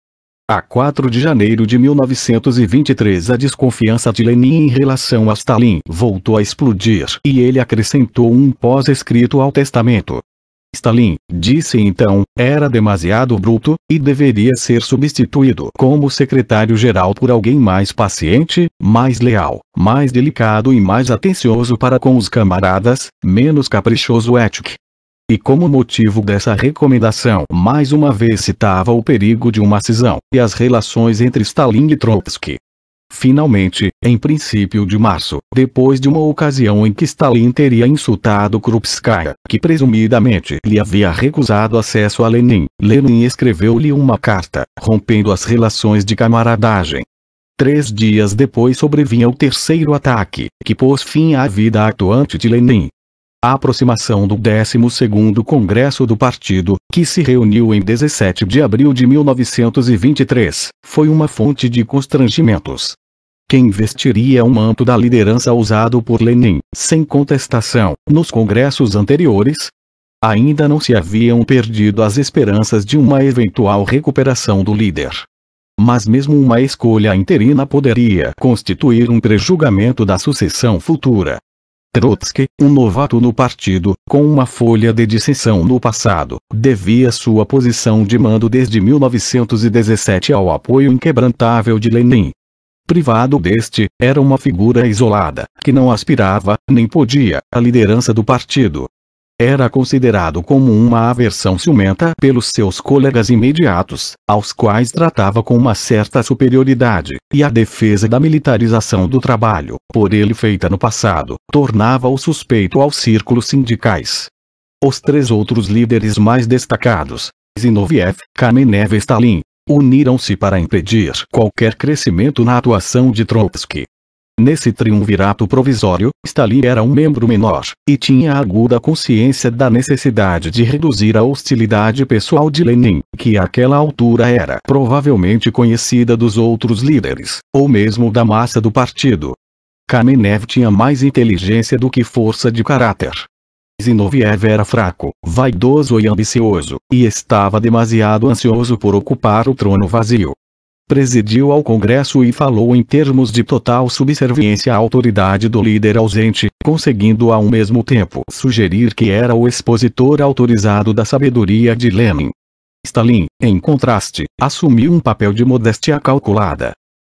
A 4 de janeiro de 1923 a desconfiança de Lenin em relação a Stalin voltou a explodir e ele acrescentou um pós-escrito ao testamento, Stalin, disse então, era demasiado bruto, e deveria ser substituído como secretário-geral por alguém mais paciente, mais leal, mais delicado e mais atencioso para com os camaradas, menos caprichoso ético. E como motivo dessa recomendação mais uma vez citava o perigo de uma cisão, e as relações entre Stalin e Trotsky, Finalmente, em princípio de março, depois de uma ocasião em que Stalin teria insultado Krupskaya, que presumidamente lhe havia recusado acesso a Lenin, Lenin escreveu-lhe uma carta, rompendo as relações de camaradagem. Três dias depois sobrevinha o terceiro ataque, que pôs fim à vida atuante de Lenin a aproximação do 12º Congresso do Partido, que se reuniu em 17 de abril de 1923, foi uma fonte de constrangimentos. Quem vestiria o manto da liderança usado por Lenin, sem contestação, nos congressos anteriores? Ainda não se haviam perdido as esperanças de uma eventual recuperação do líder mas mesmo uma escolha interina poderia constituir um prejulgamento da sucessão futura. Trotsky, um novato no partido, com uma folha de dissensão no passado, devia sua posição de mando desde 1917 ao apoio inquebrantável de Lenin. Privado deste, era uma figura isolada, que não aspirava, nem podia, à liderança do partido, era considerado como uma aversão ciumenta pelos seus colegas imediatos, aos quais tratava com uma certa superioridade, e a defesa da militarização do trabalho, por ele feita no passado, tornava-o suspeito aos círculos sindicais. Os três outros líderes mais destacados, Zinoviev, Kamenev e Stalin, uniram-se para impedir qualquer crescimento na atuação de Trotsky, Nesse triunvirato provisório, Stalin era um membro menor, e tinha aguda consciência da necessidade de reduzir a hostilidade pessoal de Lenin, que àquela altura era provavelmente conhecida dos outros líderes, ou mesmo da massa do partido. Kamenev tinha mais inteligência do que força de caráter. Zinoviev era fraco, vaidoso e ambicioso, e estava demasiado ansioso por ocupar o trono vazio presidiu ao Congresso e falou em termos de total subserviência à autoridade do líder ausente, conseguindo ao mesmo tempo sugerir que era o expositor autorizado da sabedoria de Lenin. Stalin, em contraste, assumiu um papel de modéstia calculada.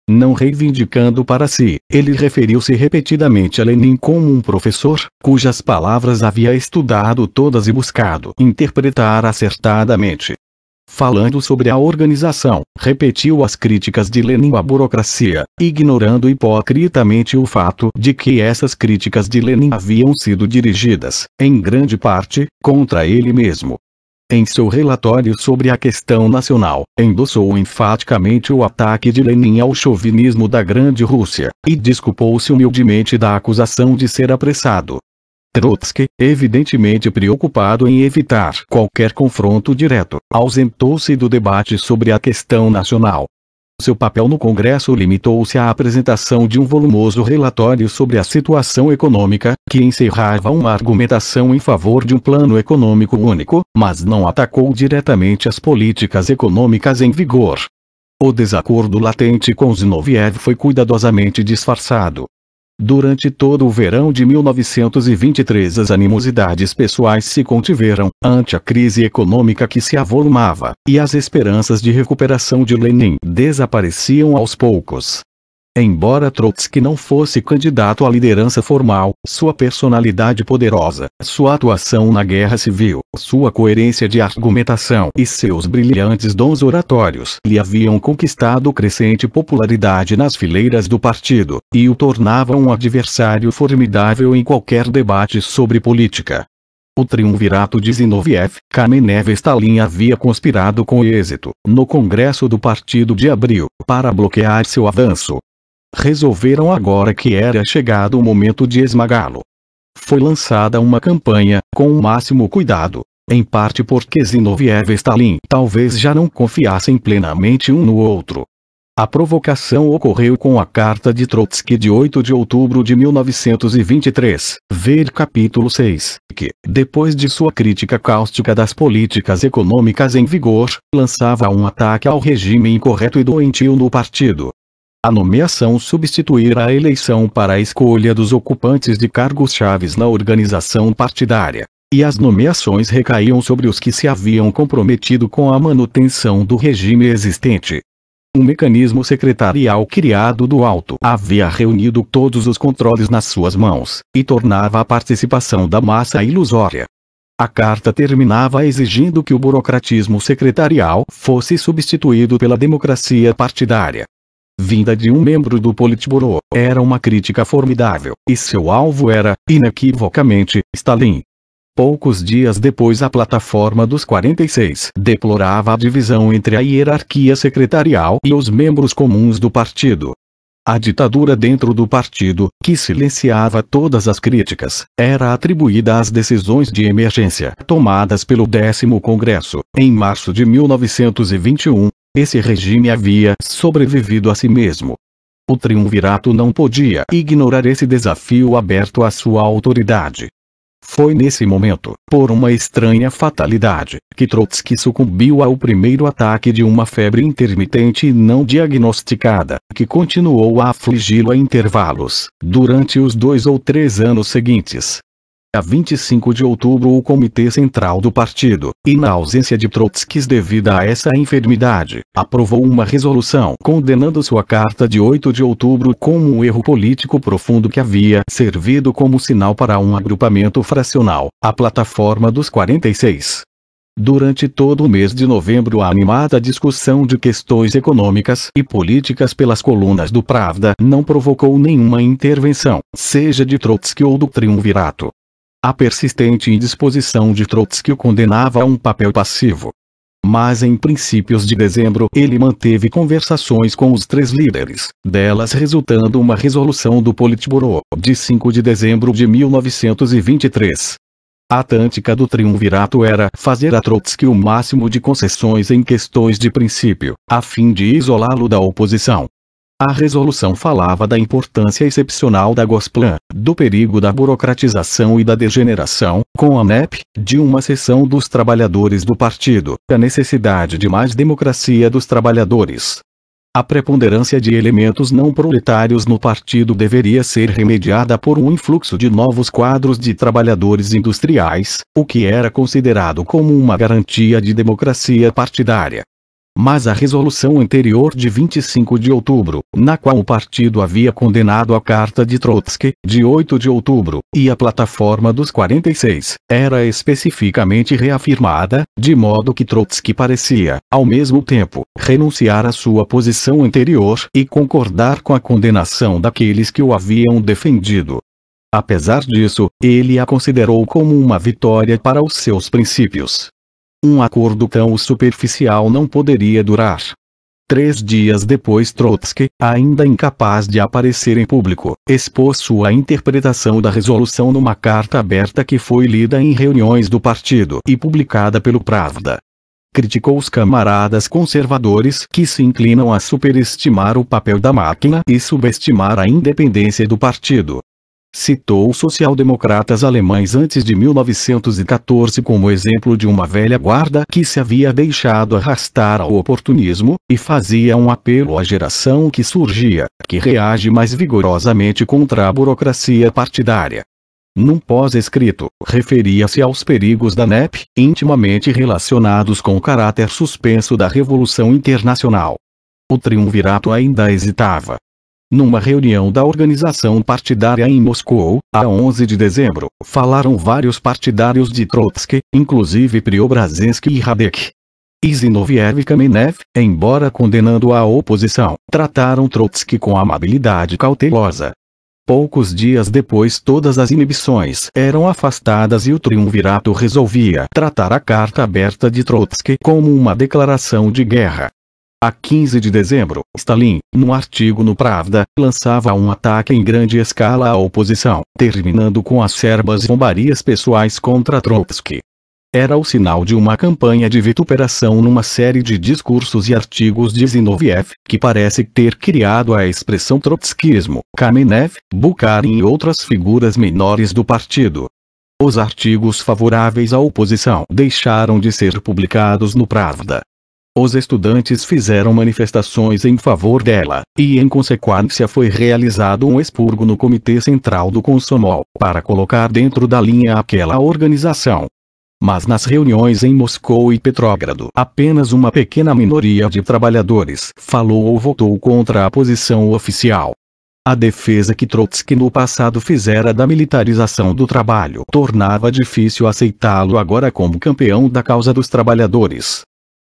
Não reivindicando para si, ele referiu-se repetidamente a Lenin como um professor, cujas palavras havia estudado todas e buscado interpretar acertadamente falando sobre a organização, repetiu as críticas de Lenin à burocracia, ignorando hipocritamente o fato de que essas críticas de Lenin haviam sido dirigidas, em grande parte, contra ele mesmo. Em seu relatório sobre a questão nacional, endossou enfaticamente o ataque de Lenin ao chauvinismo da Grande Rússia, e desculpou-se humildemente da acusação de ser apressado, Trotsky, evidentemente preocupado em evitar qualquer confronto direto, ausentou-se do debate sobre a questão nacional. Seu papel no Congresso limitou-se à apresentação de um volumoso relatório sobre a situação econômica, que encerrava uma argumentação em favor de um plano econômico único, mas não atacou diretamente as políticas econômicas em vigor. O desacordo latente com Zinoviev foi cuidadosamente disfarçado, Durante todo o verão de 1923 as animosidades pessoais se contiveram, ante a crise econômica que se avolumava, e as esperanças de recuperação de Lenin desapareciam aos poucos. Embora Trotsky não fosse candidato à liderança formal, sua personalidade poderosa, sua atuação na guerra civil, sua coerência de argumentação e seus brilhantes dons oratórios lhe haviam conquistado crescente popularidade nas fileiras do partido, e o tornava um adversário formidável em qualquer debate sobre política. O triunvirato de Zinoviev, Kamenev e Stalin havia conspirado com êxito, no Congresso do Partido de Abril, para bloquear seu avanço, resolveram agora que era chegado o momento de esmagá-lo. Foi lançada uma campanha, com o máximo cuidado, em parte porque Zinoviev e Stalin talvez já não confiassem plenamente um no outro. A provocação ocorreu com a Carta de Trotsky de 8 de outubro de 1923, ver capítulo 6, que, depois de sua crítica cáustica das políticas econômicas em vigor, lançava um ataque ao regime incorreto e doentio no partido. A nomeação substituirá a eleição para a escolha dos ocupantes de cargos chaves na organização partidária, e as nomeações recaíam sobre os que se haviam comprometido com a manutenção do regime existente. Um mecanismo secretarial criado do alto havia reunido todos os controles nas suas mãos, e tornava a participação da massa ilusória. A carta terminava exigindo que o burocratismo secretarial fosse substituído pela democracia partidária, vinda de um membro do Politburo, era uma crítica formidável, e seu alvo era, inequivocamente, Stalin. Poucos dias depois a plataforma dos 46 deplorava a divisão entre a hierarquia secretarial e os membros comuns do partido. A ditadura dentro do partido, que silenciava todas as críticas, era atribuída às decisões de emergência tomadas pelo décimo Congresso, em março de 1921, esse regime havia sobrevivido a si mesmo. O triunvirato não podia ignorar esse desafio aberto à sua autoridade. Foi nesse momento, por uma estranha fatalidade, que Trotsky sucumbiu ao primeiro ataque de uma febre intermitente e não diagnosticada, que continuou a afligi-lo a intervalos, durante os dois ou três anos seguintes, a 25 de outubro o Comitê Central do Partido, e na ausência de Trotsky devido a essa enfermidade, aprovou uma resolução condenando sua carta de 8 de outubro como um erro político profundo que havia servido como sinal para um agrupamento fracional, a Plataforma dos 46. Durante todo o mês de novembro a animada discussão de questões econômicas e políticas pelas colunas do Pravda não provocou nenhuma intervenção, seja de Trotsky ou do Triunvirato. A persistente indisposição de Trotsky o condenava a um papel passivo. Mas em princípios de dezembro ele manteve conversações com os três líderes, delas resultando uma resolução do Politburo de 5 de dezembro de 1923. A tântica do triunvirato era fazer a Trotsky o máximo de concessões em questões de princípio, a fim de isolá-lo da oposição. A resolução falava da importância excepcional da Gosplan, do perigo da burocratização e da degeneração, com a NEP, de uma seção dos trabalhadores do partido, da necessidade de mais democracia dos trabalhadores. A preponderância de elementos não proletários no partido deveria ser remediada por um influxo de novos quadros de trabalhadores industriais, o que era considerado como uma garantia de democracia partidária mas a resolução anterior de 25 de outubro, na qual o partido havia condenado a carta de Trotsky, de 8 de outubro, e a plataforma dos 46, era especificamente reafirmada, de modo que Trotsky parecia, ao mesmo tempo, renunciar à sua posição anterior e concordar com a condenação daqueles que o haviam defendido. Apesar disso, ele a considerou como uma vitória para os seus princípios. Um acordo tão superficial não poderia durar. Três dias depois Trotsky, ainda incapaz de aparecer em público, expôs sua interpretação da resolução numa carta aberta que foi lida em reuniões do partido e publicada pelo Pravda. Criticou os camaradas conservadores que se inclinam a superestimar o papel da máquina e subestimar a independência do partido, Citou social-democratas alemães antes de 1914 como exemplo de uma velha guarda que se havia deixado arrastar ao oportunismo, e fazia um apelo à geração que surgia, que reage mais vigorosamente contra a burocracia partidária. Num pós-escrito, referia-se aos perigos da NEP, intimamente relacionados com o caráter suspenso da Revolução Internacional. O triunvirato ainda hesitava, numa reunião da organização partidária em Moscou, a 11 de dezembro, falaram vários partidários de Trotsky, inclusive Priobrasensky e Radek. Isinoviev e Kamenev, embora condenando a oposição, trataram Trotsky com amabilidade cautelosa. Poucos dias depois todas as inibições eram afastadas e o triunvirato resolvia tratar a carta aberta de Trotsky como uma declaração de guerra. A 15 de dezembro, Stalin, num artigo no Pravda, lançava um ataque em grande escala à oposição, terminando com acerbas serbas bombarias pessoais contra Trotsky. Era o sinal de uma campanha de vituperação numa série de discursos e artigos de Zinoviev, que parece ter criado a expressão trotskismo, Kamenev, Bukharin e outras figuras menores do partido. Os artigos favoráveis à oposição deixaram de ser publicados no Pravda os estudantes fizeram manifestações em favor dela, e em consequência foi realizado um expurgo no Comitê Central do Consomol, para colocar dentro da linha aquela organização. Mas nas reuniões em Moscou e Petrógrado, apenas uma pequena minoria de trabalhadores falou ou votou contra a posição oficial. A defesa que Trotsky no passado fizera da militarização do trabalho tornava difícil aceitá-lo agora como campeão da causa dos trabalhadores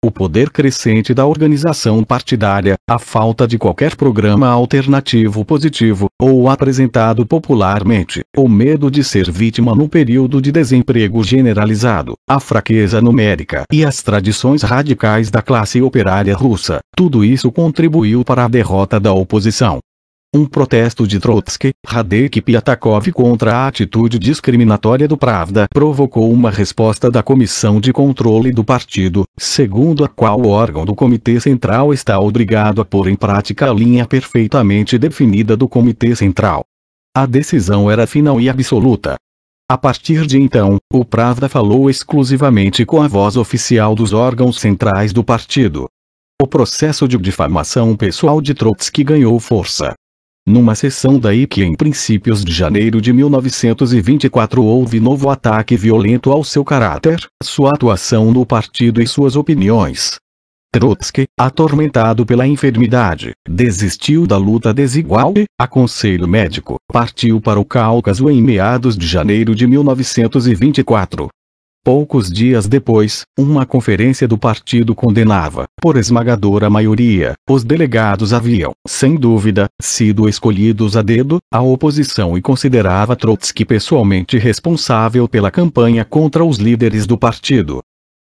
o poder crescente da organização partidária, a falta de qualquer programa alternativo positivo, ou apresentado popularmente, o medo de ser vítima no período de desemprego generalizado, a fraqueza numérica e as tradições radicais da classe operária russa, tudo isso contribuiu para a derrota da oposição. Um protesto de Trotsky, Radek Piatakov contra a atitude discriminatória do Pravda provocou uma resposta da Comissão de Controle do Partido, segundo a qual o órgão do Comitê Central está obrigado a pôr em prática a linha perfeitamente definida do Comitê Central. A decisão era final e absoluta. A partir de então, o Pravda falou exclusivamente com a voz oficial dos órgãos centrais do partido. O processo de difamação pessoal de Trotsky ganhou força. Numa sessão daí que em princípios de janeiro de 1924 houve novo ataque violento ao seu caráter, sua atuação no partido e suas opiniões. Trotsky, atormentado pela enfermidade, desistiu da luta desigual e, a conselho médico, partiu para o Cáucaso em meados de janeiro de 1924. Poucos dias depois, uma conferência do partido condenava, por esmagadora maioria, os delegados haviam, sem dúvida, sido escolhidos a dedo, a oposição e considerava Trotsky pessoalmente responsável pela campanha contra os líderes do partido.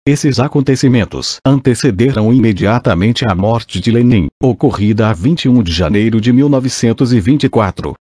Esses acontecimentos antecederam imediatamente a morte de Lenin, ocorrida a 21 de janeiro de 1924.